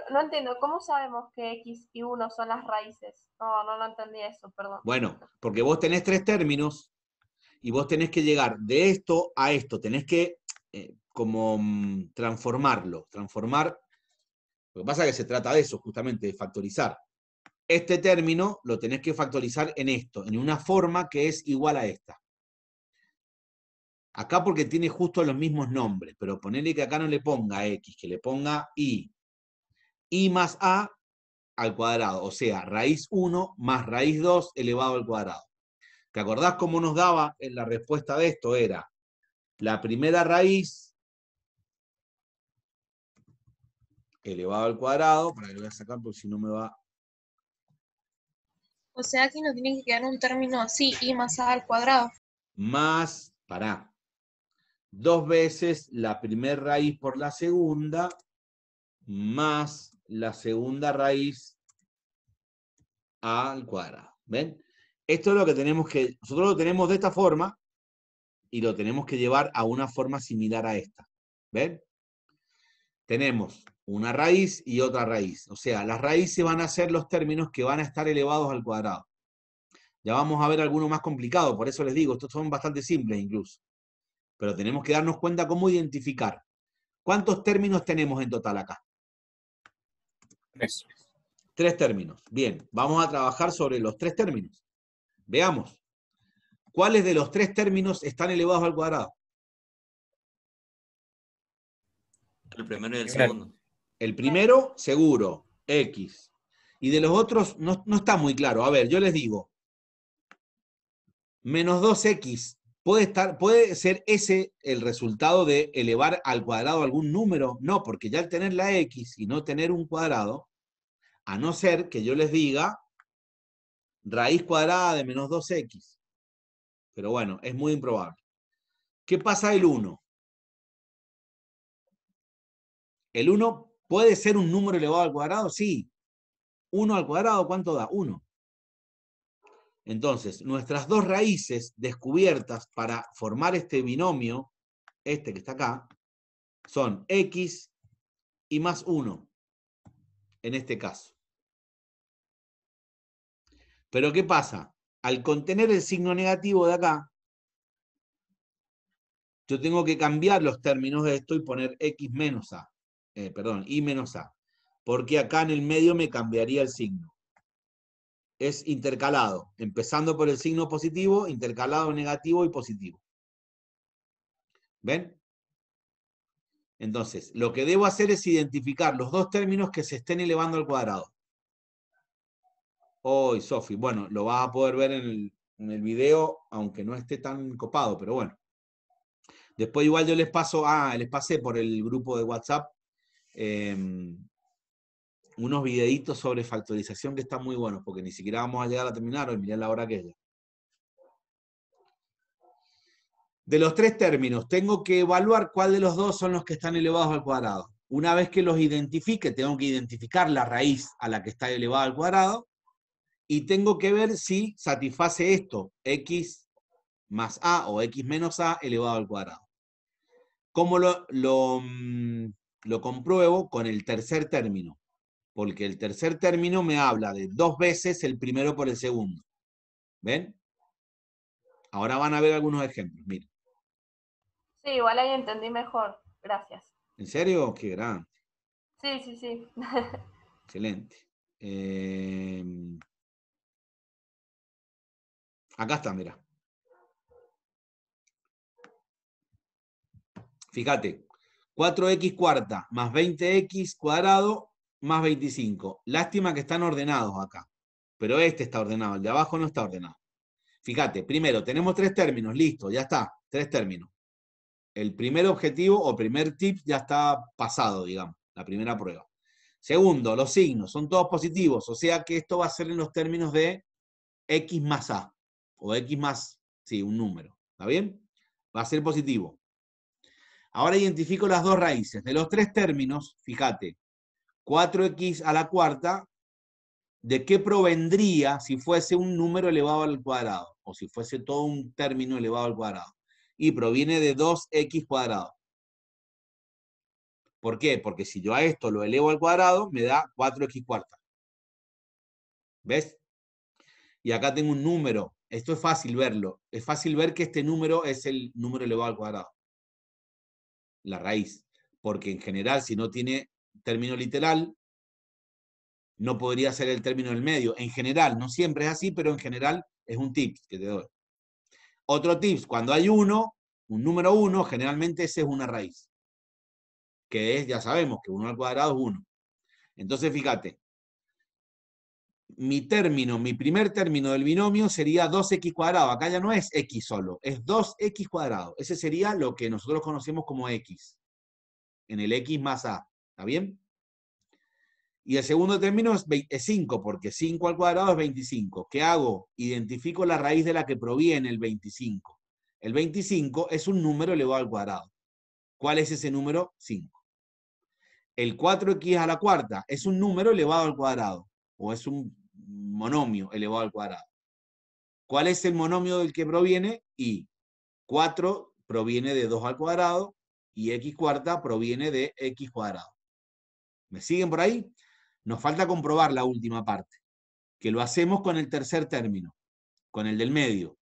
[SPEAKER 2] No entiendo, ¿cómo sabemos que x y 1 son las raíces? No, no lo entendí eso, perdón.
[SPEAKER 1] Bueno, porque vos tenés tres términos y vos tenés que llegar de esto a esto, tenés que eh, como mm, transformarlo, transformar. Lo que pasa es que se trata de eso, justamente, de factorizar. Este término lo tenés que factorizar en esto, en una forma que es igual a esta. Acá porque tiene justo los mismos nombres, pero ponele que acá no le ponga X, que le ponga Y. Y más A al cuadrado, o sea, raíz 1 más raíz 2 elevado al cuadrado. ¿Te acordás cómo nos daba la respuesta de esto? Era la primera raíz elevado al cuadrado, para que lo voy a sacar porque si no me va...
[SPEAKER 2] O sea, aquí nos tiene que quedar un término así, y más a al cuadrado.
[SPEAKER 1] Más, para dos veces la primera raíz por la segunda, más la segunda raíz al cuadrado. ¿Ven? Esto es lo que tenemos que, nosotros lo tenemos de esta forma y lo tenemos que llevar a una forma similar a esta. ¿Ven? Tenemos una raíz y otra raíz. O sea, las raíces van a ser los términos que van a estar elevados al cuadrado. Ya vamos a ver alguno más complicado, por eso les digo, estos son bastante simples incluso. Pero tenemos que darnos cuenta cómo identificar. ¿Cuántos términos tenemos en total acá? Tres. términos. Bien, vamos a trabajar sobre los tres términos. Veamos. ¿Cuáles de los tres términos están elevados al cuadrado? El primero y el segundo. El primero, seguro, X. Y de los otros no, no está muy claro. A ver, yo les digo. Menos 2X Puede, estar, puede ser ese el resultado de elevar al cuadrado algún número. No, porque ya al tener la x y no tener un cuadrado, a no ser que yo les diga raíz cuadrada de menos 2x. Pero bueno, es muy improbable. ¿Qué pasa el 1? ¿El 1 puede ser un número elevado al cuadrado? Sí. 1 al cuadrado, ¿cuánto da? 1. Entonces, nuestras dos raíces descubiertas para formar este binomio, este que está acá, son x y más 1, en este caso. Pero ¿qué pasa? Al contener el signo negativo de acá, yo tengo que cambiar los términos de esto y poner x menos a, eh, perdón, y menos a, porque acá en el medio me cambiaría el signo es intercalado, empezando por el signo positivo, intercalado negativo y positivo. ¿Ven? Entonces, lo que debo hacer es identificar los dos términos que se estén elevando al cuadrado. Hoy, Sofi, bueno, lo vas a poder ver en el, video, aunque no esté tan copado, pero bueno. Después igual yo les paso, ah, les pasé por el grupo de WhatsApp em, unos videitos sobre factorización que están muy buenos, porque ni siquiera vamos a llegar a terminar hoy, mirá la hora que es. De los tres términos, tengo que evaluar cuál de los dos son los que están elevados al cuadrado. Una vez que los identifique, tengo que identificar la raíz a la que está elevado al cuadrado y tengo que ver si satisface esto, x más a o x menos a elevado al cuadrado. ¿Cómo lo mm, compruebo? Con el tercer término porque el tercer término me habla de dos veces el primero por el segundo. ¿Ven? Ahora van a ver algunos ejemplos, miren.
[SPEAKER 2] Sí, igual ahí entendí mejor. Gracias.
[SPEAKER 1] ¿En serio? Qué grande.
[SPEAKER 2] Sí, sí, sí. [LAUGHS]
[SPEAKER 1] Excelente. Eh, acá está, mira. Fíjate, 4x cuarta más 20x cuadrado más 25. Lástima que están ordenados acá, pero este está ordenado, el de abajo no está ordenado. Fíjate, primero, tenemos tres términos, listo, ya está, tres términos. El primer objetivo o primer tip ya está pasado, digamos, la primera prueba. Segundo, los signos son todos positivos, o sea que esto va a ser en los términos de X más A, o X más, sí, un número, ¿está bien? Va a ser positivo. Ahora identifico las dos raíces. De los tres términos, fíjate, 4x a la cuarta, ¿de qué provendría si fuese un número elevado al cuadrado? O si fuese todo un término elevado al cuadrado. Y proviene de 2x cuadrado. ¿Por qué? Porque si yo a esto lo elevo al cuadrado, me da 4x cuarta. ¿Ves? Y acá tengo un número. Esto es fácil verlo. Es fácil ver que este número es el número elevado al cuadrado. La raíz. Porque en general, si no tiene término literal, no podría ser el término del medio. En general, no siempre es así, pero en general es un tip que te doy. Otro tip, cuando hay uno, un número uno, generalmente ese es una raíz, que es, ya sabemos, que uno al cuadrado es uno. Entonces, fíjate, mi término, mi primer término del binomio sería 2x cuadrado. Acá ya no es x solo, es 2x cuadrado. Ese sería lo que nosotros conocemos como x, en el x más a. ¿Está bien? Y el segundo término es 5, porque 5 al cuadrado es 25. ¿Qué hago? Identifico la raíz de la que proviene el 25. El 25 es un número elevado al cuadrado. ¿Cuál es ese número? 5. El 4x a la cuarta es un número elevado al cuadrado, o es un monomio elevado al cuadrado. ¿Cuál es el monomio del que proviene? Y 4 proviene de 2 al cuadrado y x cuarta proviene de x cuadrado. ¿Me siguen por ahí? Nos falta comprobar la última parte, que lo hacemos con el tercer término, con el del medio.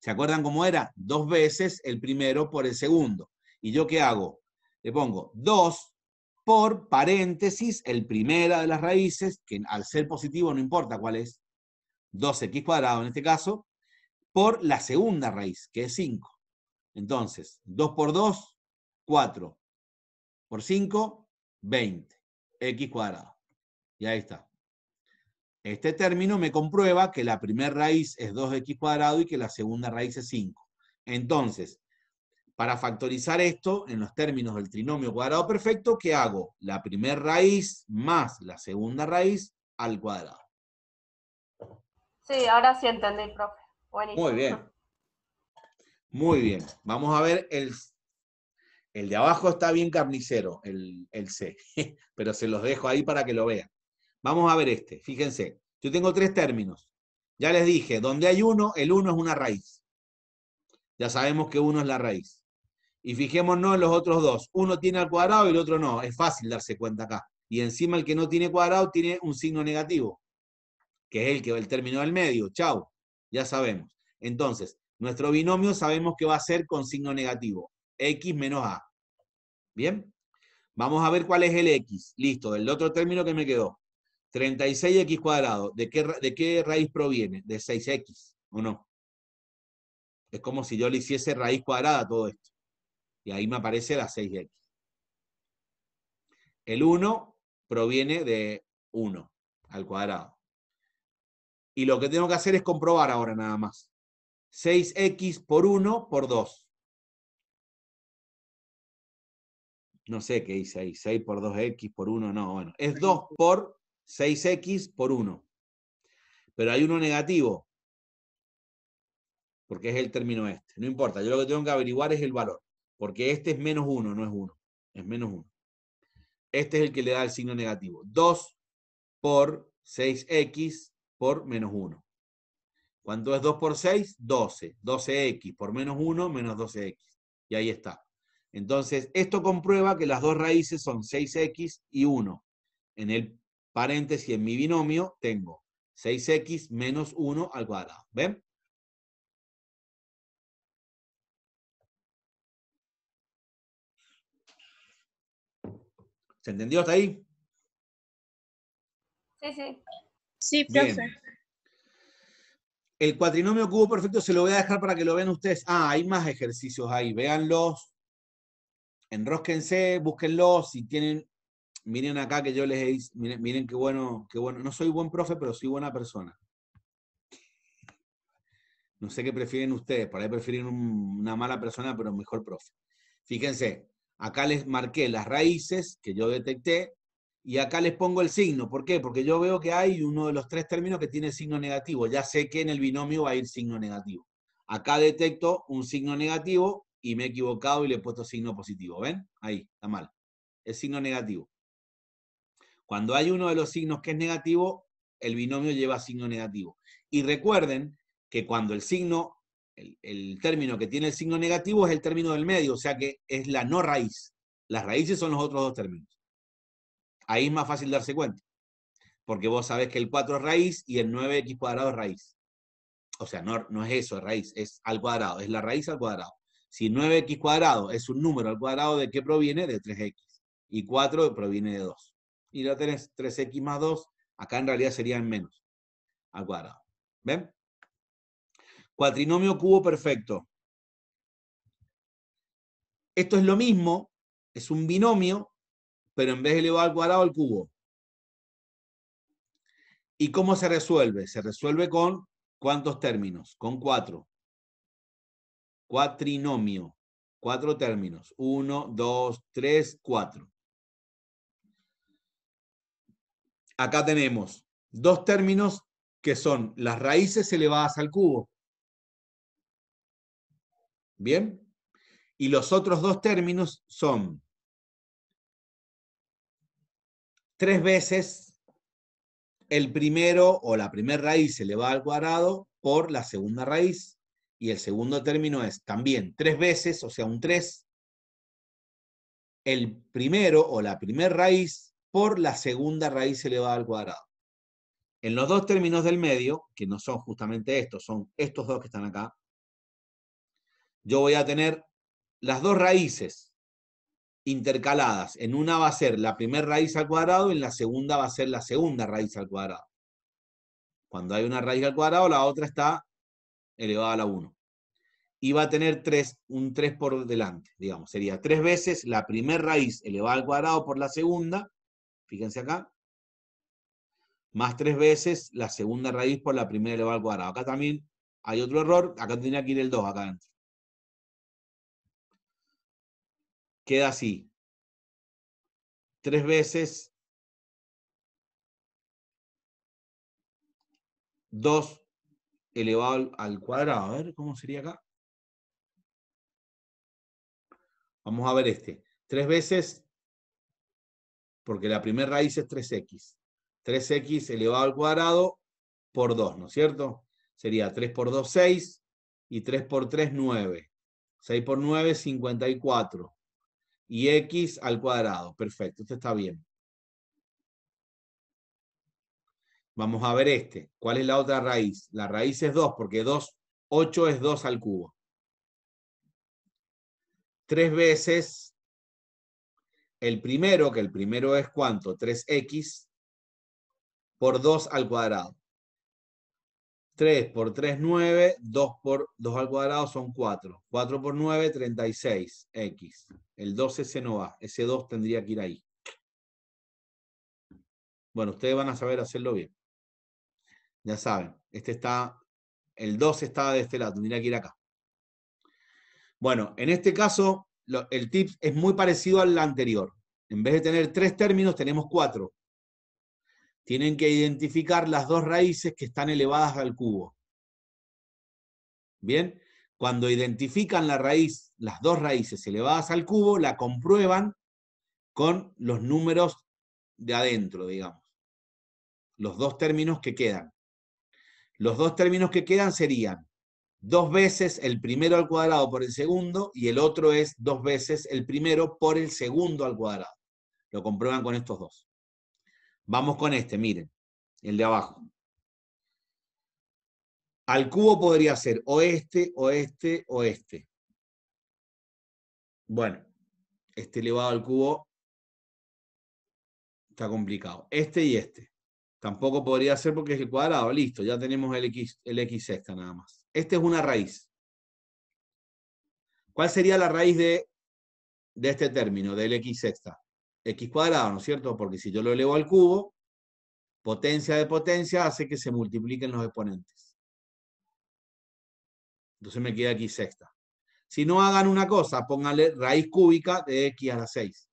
[SPEAKER 1] ¿Se acuerdan cómo era? Dos veces el primero por el segundo. ¿Y yo qué hago? Le pongo 2 por paréntesis, el primera de las raíces, que al ser positivo no importa cuál es, 2x cuadrado en este caso, por la segunda raíz, que es 5. Entonces, 2 por 2, 4. Por 5, 20, x cuadrado. Y ahí está. Este término me comprueba que la primera raíz es 2x cuadrado y que la segunda raíz es 5. Entonces, para factorizar esto en los términos del trinomio cuadrado perfecto, ¿qué hago? La primera raíz más la segunda raíz al cuadrado.
[SPEAKER 2] Sí, ahora sí entendí, profe. Buenísimo. Muy bien.
[SPEAKER 1] [LAUGHS] Muy bien. Vamos a ver el el de abajo está bien carnicero, el, C, [LAUGHS] pero se los dejo ahí para que lo vean. Vamos a ver este, fíjense. Yo tengo tres términos. Ya les dije, donde hay uno, el uno es una raíz. Ya sabemos que uno es la raíz. Y fijémonos en los otros dos. Uno tiene al cuadrado y el otro no. Es fácil darse cuenta acá. Y encima el que no tiene cuadrado tiene un signo negativo, que es el que el término del medio. Chau. Ya sabemos. Entonces, nuestro binomio sabemos que va a ser con signo negativo. X menos A. ¿Bien? Vamos a ver cuál es el X. Listo, del otro término que me quedó. 36X cuadrado. ¿De qué, ¿De qué raíz proviene? De 6X, ¿o no? Es como si yo le hiciese raíz cuadrada a todo esto. Y ahí me aparece la 6X. El 1 proviene de 1 al cuadrado. Y lo que tengo que hacer es comprobar ahora nada más. 6x por 1 por 2. no sé qué dice ahí, 6 por 2x por 1, no, bueno, es 2 por 6x por 1. Pero hay uno negativo, porque es el término este. No importa, yo lo que tengo que averiguar es el valor, porque este es menos 1, no es 1, es menos 1. Este es el que le da el signo negativo. 2 por 6x por menos 1. ¿Cuánto es 2 por 6? 12. 12x por menos 1 menos 12x. Y ahí está. Entonces, esto comprueba que las dos raíces son 6x y 1. En el paréntesis, en mi binomio, tengo 6x menos 1 al cuadrado. ¿Ven? ¿Se entendió hasta ahí?
[SPEAKER 2] Sí, sí. Sí, profe.
[SPEAKER 1] El cuatrinomio cubo perfecto se lo voy a dejar para que lo vean ustedes. Ah, hay más ejercicios ahí, véanlos enrosquense, búsquenlo, si tienen, miren acá que yo les he miren, miren qué bueno, qué bueno, no soy buen profe, pero soy buena persona. No sé qué prefieren ustedes, para ahí prefieren una mala persona, pero mejor profe. Fíjense, acá les marqué las raíces que yo detecté y acá les pongo el signo. ¿Por qué? Porque yo veo que hay uno de los tres términos que tiene signo negativo. Ya sé que en el binomio va a ir signo negativo. Acá detecto un signo negativo y me he equivocado y le he puesto signo positivo. ¿Ven? Ahí, está mal. Es signo negativo. Cuando hay uno de los signos que es negativo, el binomio lleva signo negativo. Y recuerden que cuando el signo, el, término que tiene el signo negativo es el término del medio, o sea que es la no raíz. Las raíces son los otros dos términos. Ahí es más fácil darse cuenta. Porque vos sabés que el 4 es raíz y el 9x cuadrado es raíz. O sea, no, no es eso, es raíz, es al cuadrado, es la raíz al cuadrado. Si 9x cuadrado es un número al cuadrado, ¿de qué proviene? De 3x. Y 4 proviene de 2. Y ya tenés 3x más 2, acá en realidad serían menos al cuadrado. ¿Ven? Cuatrinomio cubo perfecto. Esto es lo mismo, es un binomio, pero en vez de elevado al cuadrado, al cubo. ¿Y cómo se resuelve? Se resuelve con ¿cuántos términos? Con 4 cuatrinomio, cuatro términos, uno, dos, tres, cuatro. Acá tenemos dos términos que son las raíces elevadas al cubo. ¿Bien? Y los otros dos términos son tres veces el primero o la primera raíz elevada al cuadrado por la segunda raíz y el segundo término es también tres veces, o sea, un 3, el primero o la primer raíz por la segunda raíz elevada al cuadrado. En los dos términos del medio, que no son justamente estos, son estos dos que están acá, yo voy a tener las dos raíces intercaladas. En una va a ser la primera raíz al cuadrado y en la segunda va a ser la segunda raíz al cuadrado. Cuando hay una raíz al cuadrado, la otra está elevado a la 1. Y va a tener 3, un 3 por delante, digamos. Sería 3 veces la primera raíz elevada al cuadrado por la segunda, fíjense acá, más 3 veces la segunda raíz por la primera elevada al cuadrado. Acá también hay otro error, acá tiene que ir el 2, acá adentro.
[SPEAKER 2] Queda así. 3 veces
[SPEAKER 1] 2 elevado al cuadrado. A ver, ¿cómo sería acá? Vamos a ver este. tres veces, porque la primera raíz es 3x. 3x elevado al cuadrado por 2, ¿no es cierto? Sería 3 por 2, 6. Y 3 por 3, 9. 6 por 9, 54. Y x al cuadrado. Perfecto, esto está bien. Vamos a ver este. ¿Cuál es la otra raíz? La raíz es 2, porque 8 es 2 al cubo. Tres veces el primero, que el primero es cuánto? 3x por 2 al cuadrado. 3 por 3, 9. 2 por 2 al cuadrado son 4. 4 por 9, 36. X. El 2 ese no va. Ese 2 tendría que ir ahí. Bueno, ustedes van a saber hacerlo bien. Ya saben, este está, el 2 está de este lado, tendría que ir acá. Bueno, en este caso, el tip es muy parecido al anterior. En vez de tener tres términos, tenemos cuatro. Tienen que identificar las dos raíces que están elevadas al cubo. Bien, cuando identifican la raíz, las dos raíces elevadas al cubo, la comprueban con los números de adentro, digamos. Los dos términos que quedan. Los dos términos que quedan serían dos veces el primero al cuadrado por el segundo y el otro es dos veces el primero por el segundo al cuadrado. Lo comprueban con estos dos. Vamos con este, miren, el de abajo. Al cubo podría ser oeste, oeste, oeste. Bueno, este elevado al cubo está complicado. Este y este. Tampoco podría ser porque es el cuadrado. Listo, ya tenemos el x, el x sexta nada más. Esta es una raíz. ¿Cuál sería la raíz de, de este término, del x sexta? x cuadrado, ¿no es cierto? Porque si yo lo elevo al cubo, potencia de potencia hace que se multipliquen los exponentes. Entonces me queda x sexta. Si no hagan una cosa, pónganle raíz cúbica de x a la 6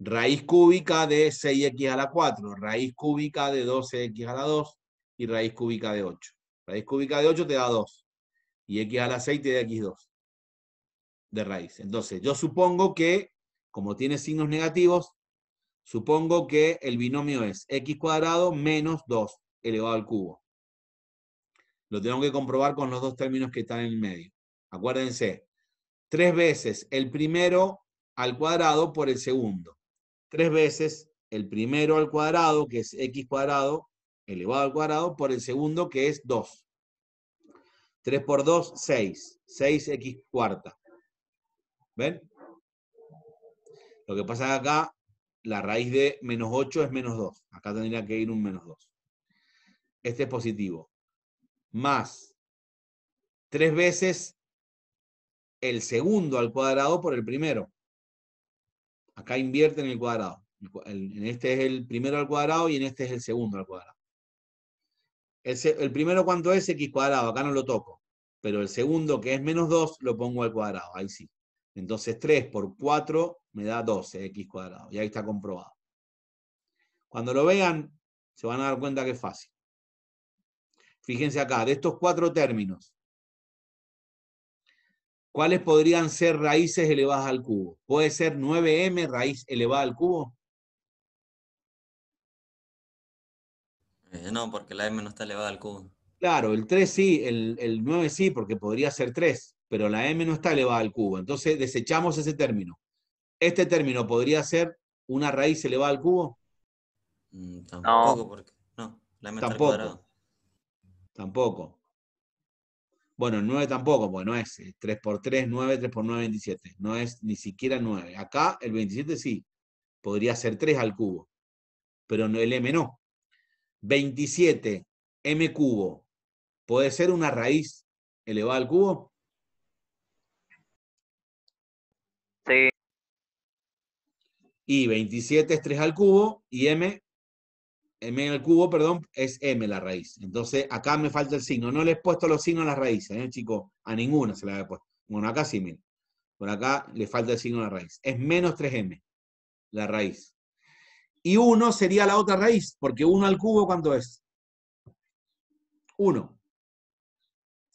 [SPEAKER 1] raíz cúbica de 6x a la 4, raíz cúbica de 12x a la 2 y raíz cúbica de 8. Raíz cúbica de 8 te da 2 y x a la 6 te da x2 de raíz. Entonces, yo supongo que, como tiene signos negativos, supongo que el binomio es x cuadrado menos 2 elevado al cubo. Lo tengo que comprobar con los dos términos que están en el medio. Acuérdense, tres veces el primero al cuadrado por el segundo tres veces el primero al cuadrado, que es x cuadrado elevado al cuadrado, por el segundo, que es 2. 3 por 2, 6. 6x cuarta. ¿Ven? Lo que pasa acá, la raíz de menos 8 es menos 2. Acá tendría que ir un menos 2. Este es positivo. Más tres veces el segundo al cuadrado por el primero. Acá en el cuadrado. En este es el primero al cuadrado y en este es el segundo al cuadrado. El, el primero cuánto es x cuadrado, acá no lo toco. Pero el segundo, que es menos 2, lo pongo al cuadrado, ahí sí. Entonces 3 por 4 me da 12x cuadrado. Y ahí está comprobado. Cuando lo vean, se van a dar cuenta que es fácil. Fíjense acá, de estos cuatro términos, ¿Cuáles podrían ser raíces elevadas al cubo? ¿Puede ser 9m raíz elevada al cubo? Eh, no, porque la m no está elevada al cubo. Claro, el 3 sí, el, 9 sí, porque podría ser 3, pero la m no está elevada al cubo. Entonces desechamos ese término. ¿Este término podría ser una raíz elevada al cubo? Mm, tampoco, no. porque
[SPEAKER 2] no, la m tampoco. Está al
[SPEAKER 1] cuadrado. Tampoco. Bueno, 9 tampoco, porque no es 3 eh, por 3, 9, 3 por 9, 27. No es ni siquiera 9. Acá el 27 sí. Podría ser 3 al cubo. Pero el m no. 27 m cubo. ¿Puede ser una raíz elevada al cubo? Sí. Y 27 es 3 al cubo y m m en el cubo, perdón, es m la raíz. Entonces, acá me falta el signo. No le he puesto los signos a las raíces, ¿eh, chico? A ninguna se la he puesto. Bueno, acá sí, miren. Por acá le falta el signo a la raíz. Es menos 3m, la raíz. Y 1 sería la otra raíz, porque 1 al cubo, ¿cuánto es? 1.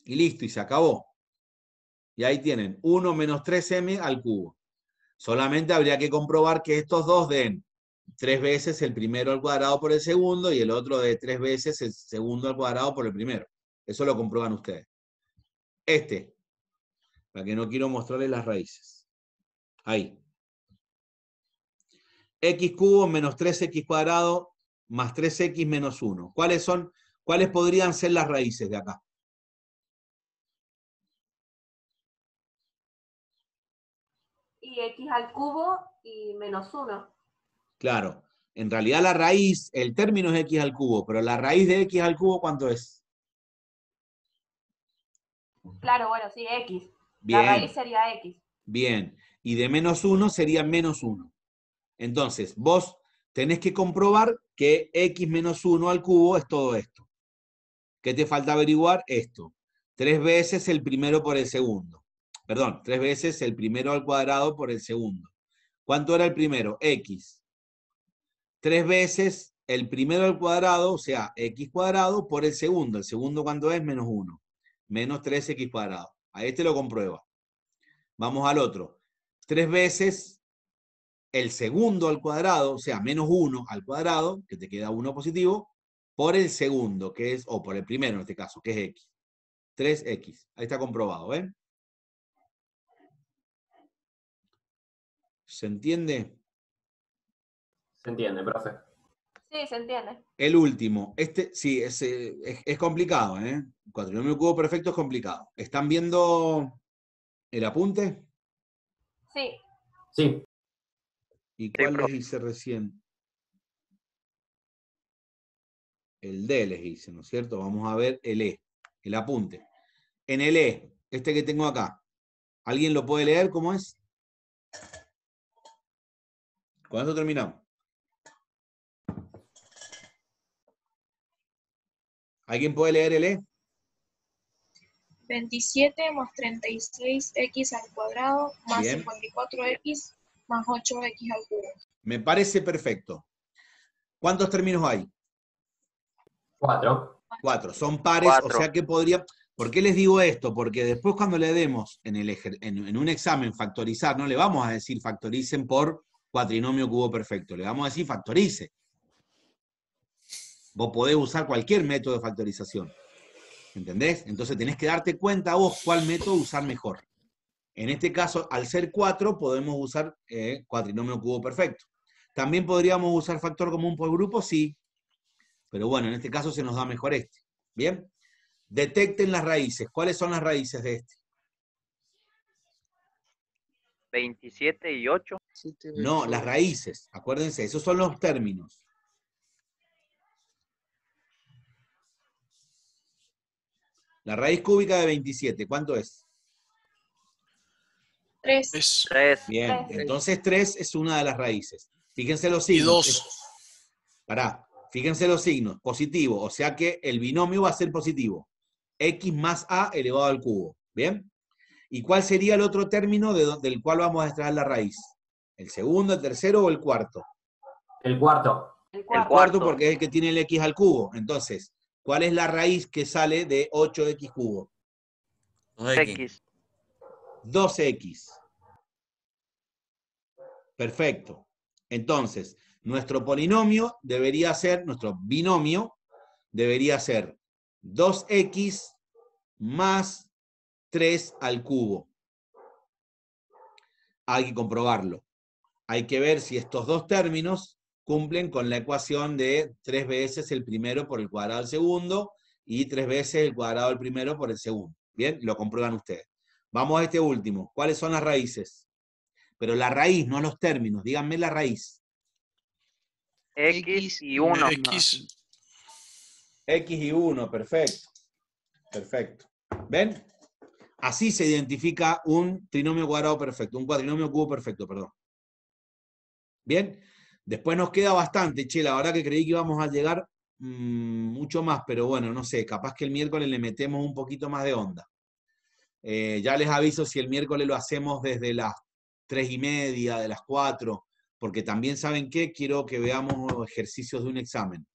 [SPEAKER 1] Y listo, y se acabó. Y ahí tienen 1 menos 3m al cubo. Solamente habría que comprobar que estos dos den tres veces el primero al cuadrado por el segundo y el otro de tres veces el segundo al cuadrado por el primero. Eso lo comprueban ustedes. Este, para que no quiero mostrarles las raíces. Ahí. x cubo menos 3x cuadrado más 3x menos 1. ¿Cuáles son? ¿Cuáles podrían ser las raíces de acá?
[SPEAKER 2] Y x al cubo y menos 1.
[SPEAKER 1] Claro. En realidad la raíz, el término es x al cubo, pero la raíz de x al cubo, ¿cuánto es?
[SPEAKER 2] Claro, bueno, sí, x. La raíz sería x.
[SPEAKER 1] Bien. Y de menos 1 sería menos 1. Entonces, vos tenés que comprobar que x menos 1 al cubo es todo esto. ¿Qué te falta averiguar? Esto. Tres veces el primero por el segundo. Perdón, tres veces el primero al cuadrado por el segundo. ¿Cuánto era el primero? X. Tres veces el primero al cuadrado, o sea, x cuadrado por el segundo. El segundo cuando es menos 1, menos 3x cuadrado. Ahí te este lo comprueba. Vamos al otro. Tres veces el segundo al cuadrado, o sea, menos 1 al cuadrado, que te queda 1 positivo, por el segundo, que es, o por el primero en este caso, que es x. 3x. Ahí está comprobado, ¿eh? ¿Se entiende? Se entiende, profe.
[SPEAKER 2] Sí, se entiende.
[SPEAKER 1] El último, este sí, es, eh, es, complicado, ¿eh? Cuatrinomio cubo perfecto es complicado. ¿Están viendo el apunte? Sí. Sí. ¿Y cuál les hice recién? El D les hice, ¿no es cierto? Vamos a ver el E, el apunte. En el E, este que tengo acá, ¿alguien lo puede leer? ¿Cómo es? Con eso terminamos. ¿Alguien puede leer el E?
[SPEAKER 2] 27 más 36x al cuadrado más 54x más 8x al cubo.
[SPEAKER 1] Me parece perfecto. ¿Cuántos términos hay? Cuatro. Cuatro. Son pares, o sea que podría... ¿Por qué les digo esto? Porque después cuando le demos en, en un examen factorizar, no le vamos a decir factoricen por cuatrinomio cubo perfecto, le vamos a decir factorice. Vos podés usar cualquier método de factorización. ¿Entendés? Entonces tenés que darte cuenta vos cuál método usar mejor. En este caso, al ser 4, podemos usar eh, cuatrinomio cubo perfecto. También podríamos usar factor común por grupo, sí. Pero bueno, en este caso se nos da mejor este. ¿Bien? Detecten las raíces. ¿Cuáles son las raíces de este?
[SPEAKER 2] 27 y 8. No, las
[SPEAKER 1] raíces. Acuérdense, esos son los términos. La raíz cúbica de 27, ¿cuánto es?
[SPEAKER 2] 3.
[SPEAKER 1] Bien, entonces 3 es una de las raíces. Fíjense los signos. Y 2. Pará, fíjense los signos. Positivo, o sea que el binomio va a ser positivo. X más A elevado al cubo. ¿Bien? ¿Y cuál sería el otro término del cual vamos a extraer la raíz? ¿El segundo, el tercero o el cuarto? El cuarto.
[SPEAKER 2] El cuarto, el cuarto
[SPEAKER 1] porque es el que tiene el X al cubo. Entonces, ¿Cuál es la raíz que sale de 8x cubo? 2x. 2x. Perfecto. Entonces, nuestro polinomio debería ser, nuestro binomio debería ser 2x más 3 al cubo. Hay que comprobarlo. Hay que ver si estos dos términos cumplen con la ecuación de tres veces el primero por el cuadrado del segundo y tres veces el cuadrado del primero por el segundo. Bien, lo comprueban ustedes. Vamos a este último. ¿Cuáles son las raíces? Pero la raíz, no los términos. Díganme la raíz. X y 1. X. y 1, perfecto. Perfecto. ¿Ven? Así se identifica un trinomio cuadrado perfecto, un cuadrinomio cubo perfecto, perdón. Bien, Después nos queda bastante, Chela. la verdad que creí que íbamos a llegar mm, mucho más, pero bueno, no sé, capaz que el miércoles le metemos un poquito más de onda. Eh, ya les aviso si el miércoles lo hacemos desde las tres y media, de las cuatro, porque también saben qué, quiero que veamos ejercicios de un examen.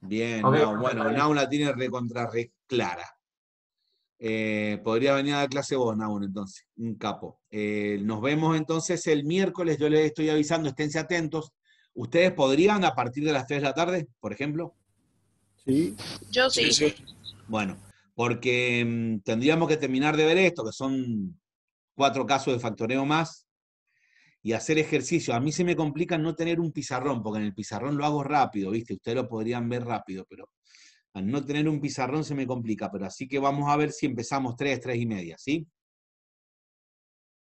[SPEAKER 1] Bien, bueno, Nau aula tiene recontra clara. Eh, podría venir a la clase vos, entonces, un capo. Eh, nos vemos entonces el miércoles, yo les estoy avisando, esténse atentos. ¿Ustedes podrían a partir de las 3 de la tarde, por ejemplo? Sí. Yo sí. Bueno, porque mm, tendríamos que terminar de ver esto, que son cuatro casos de factoreo más, y hacer ejercicio. A mí se me complica no tener un pizarrón, porque en el pizarrón lo hago rápido, ¿viste? Ustedes lo podrían ver rápido, pero no tener un pizarrón se me complica, pero así que vamos a ver si empezamos 3, 3 y media, ¿sí?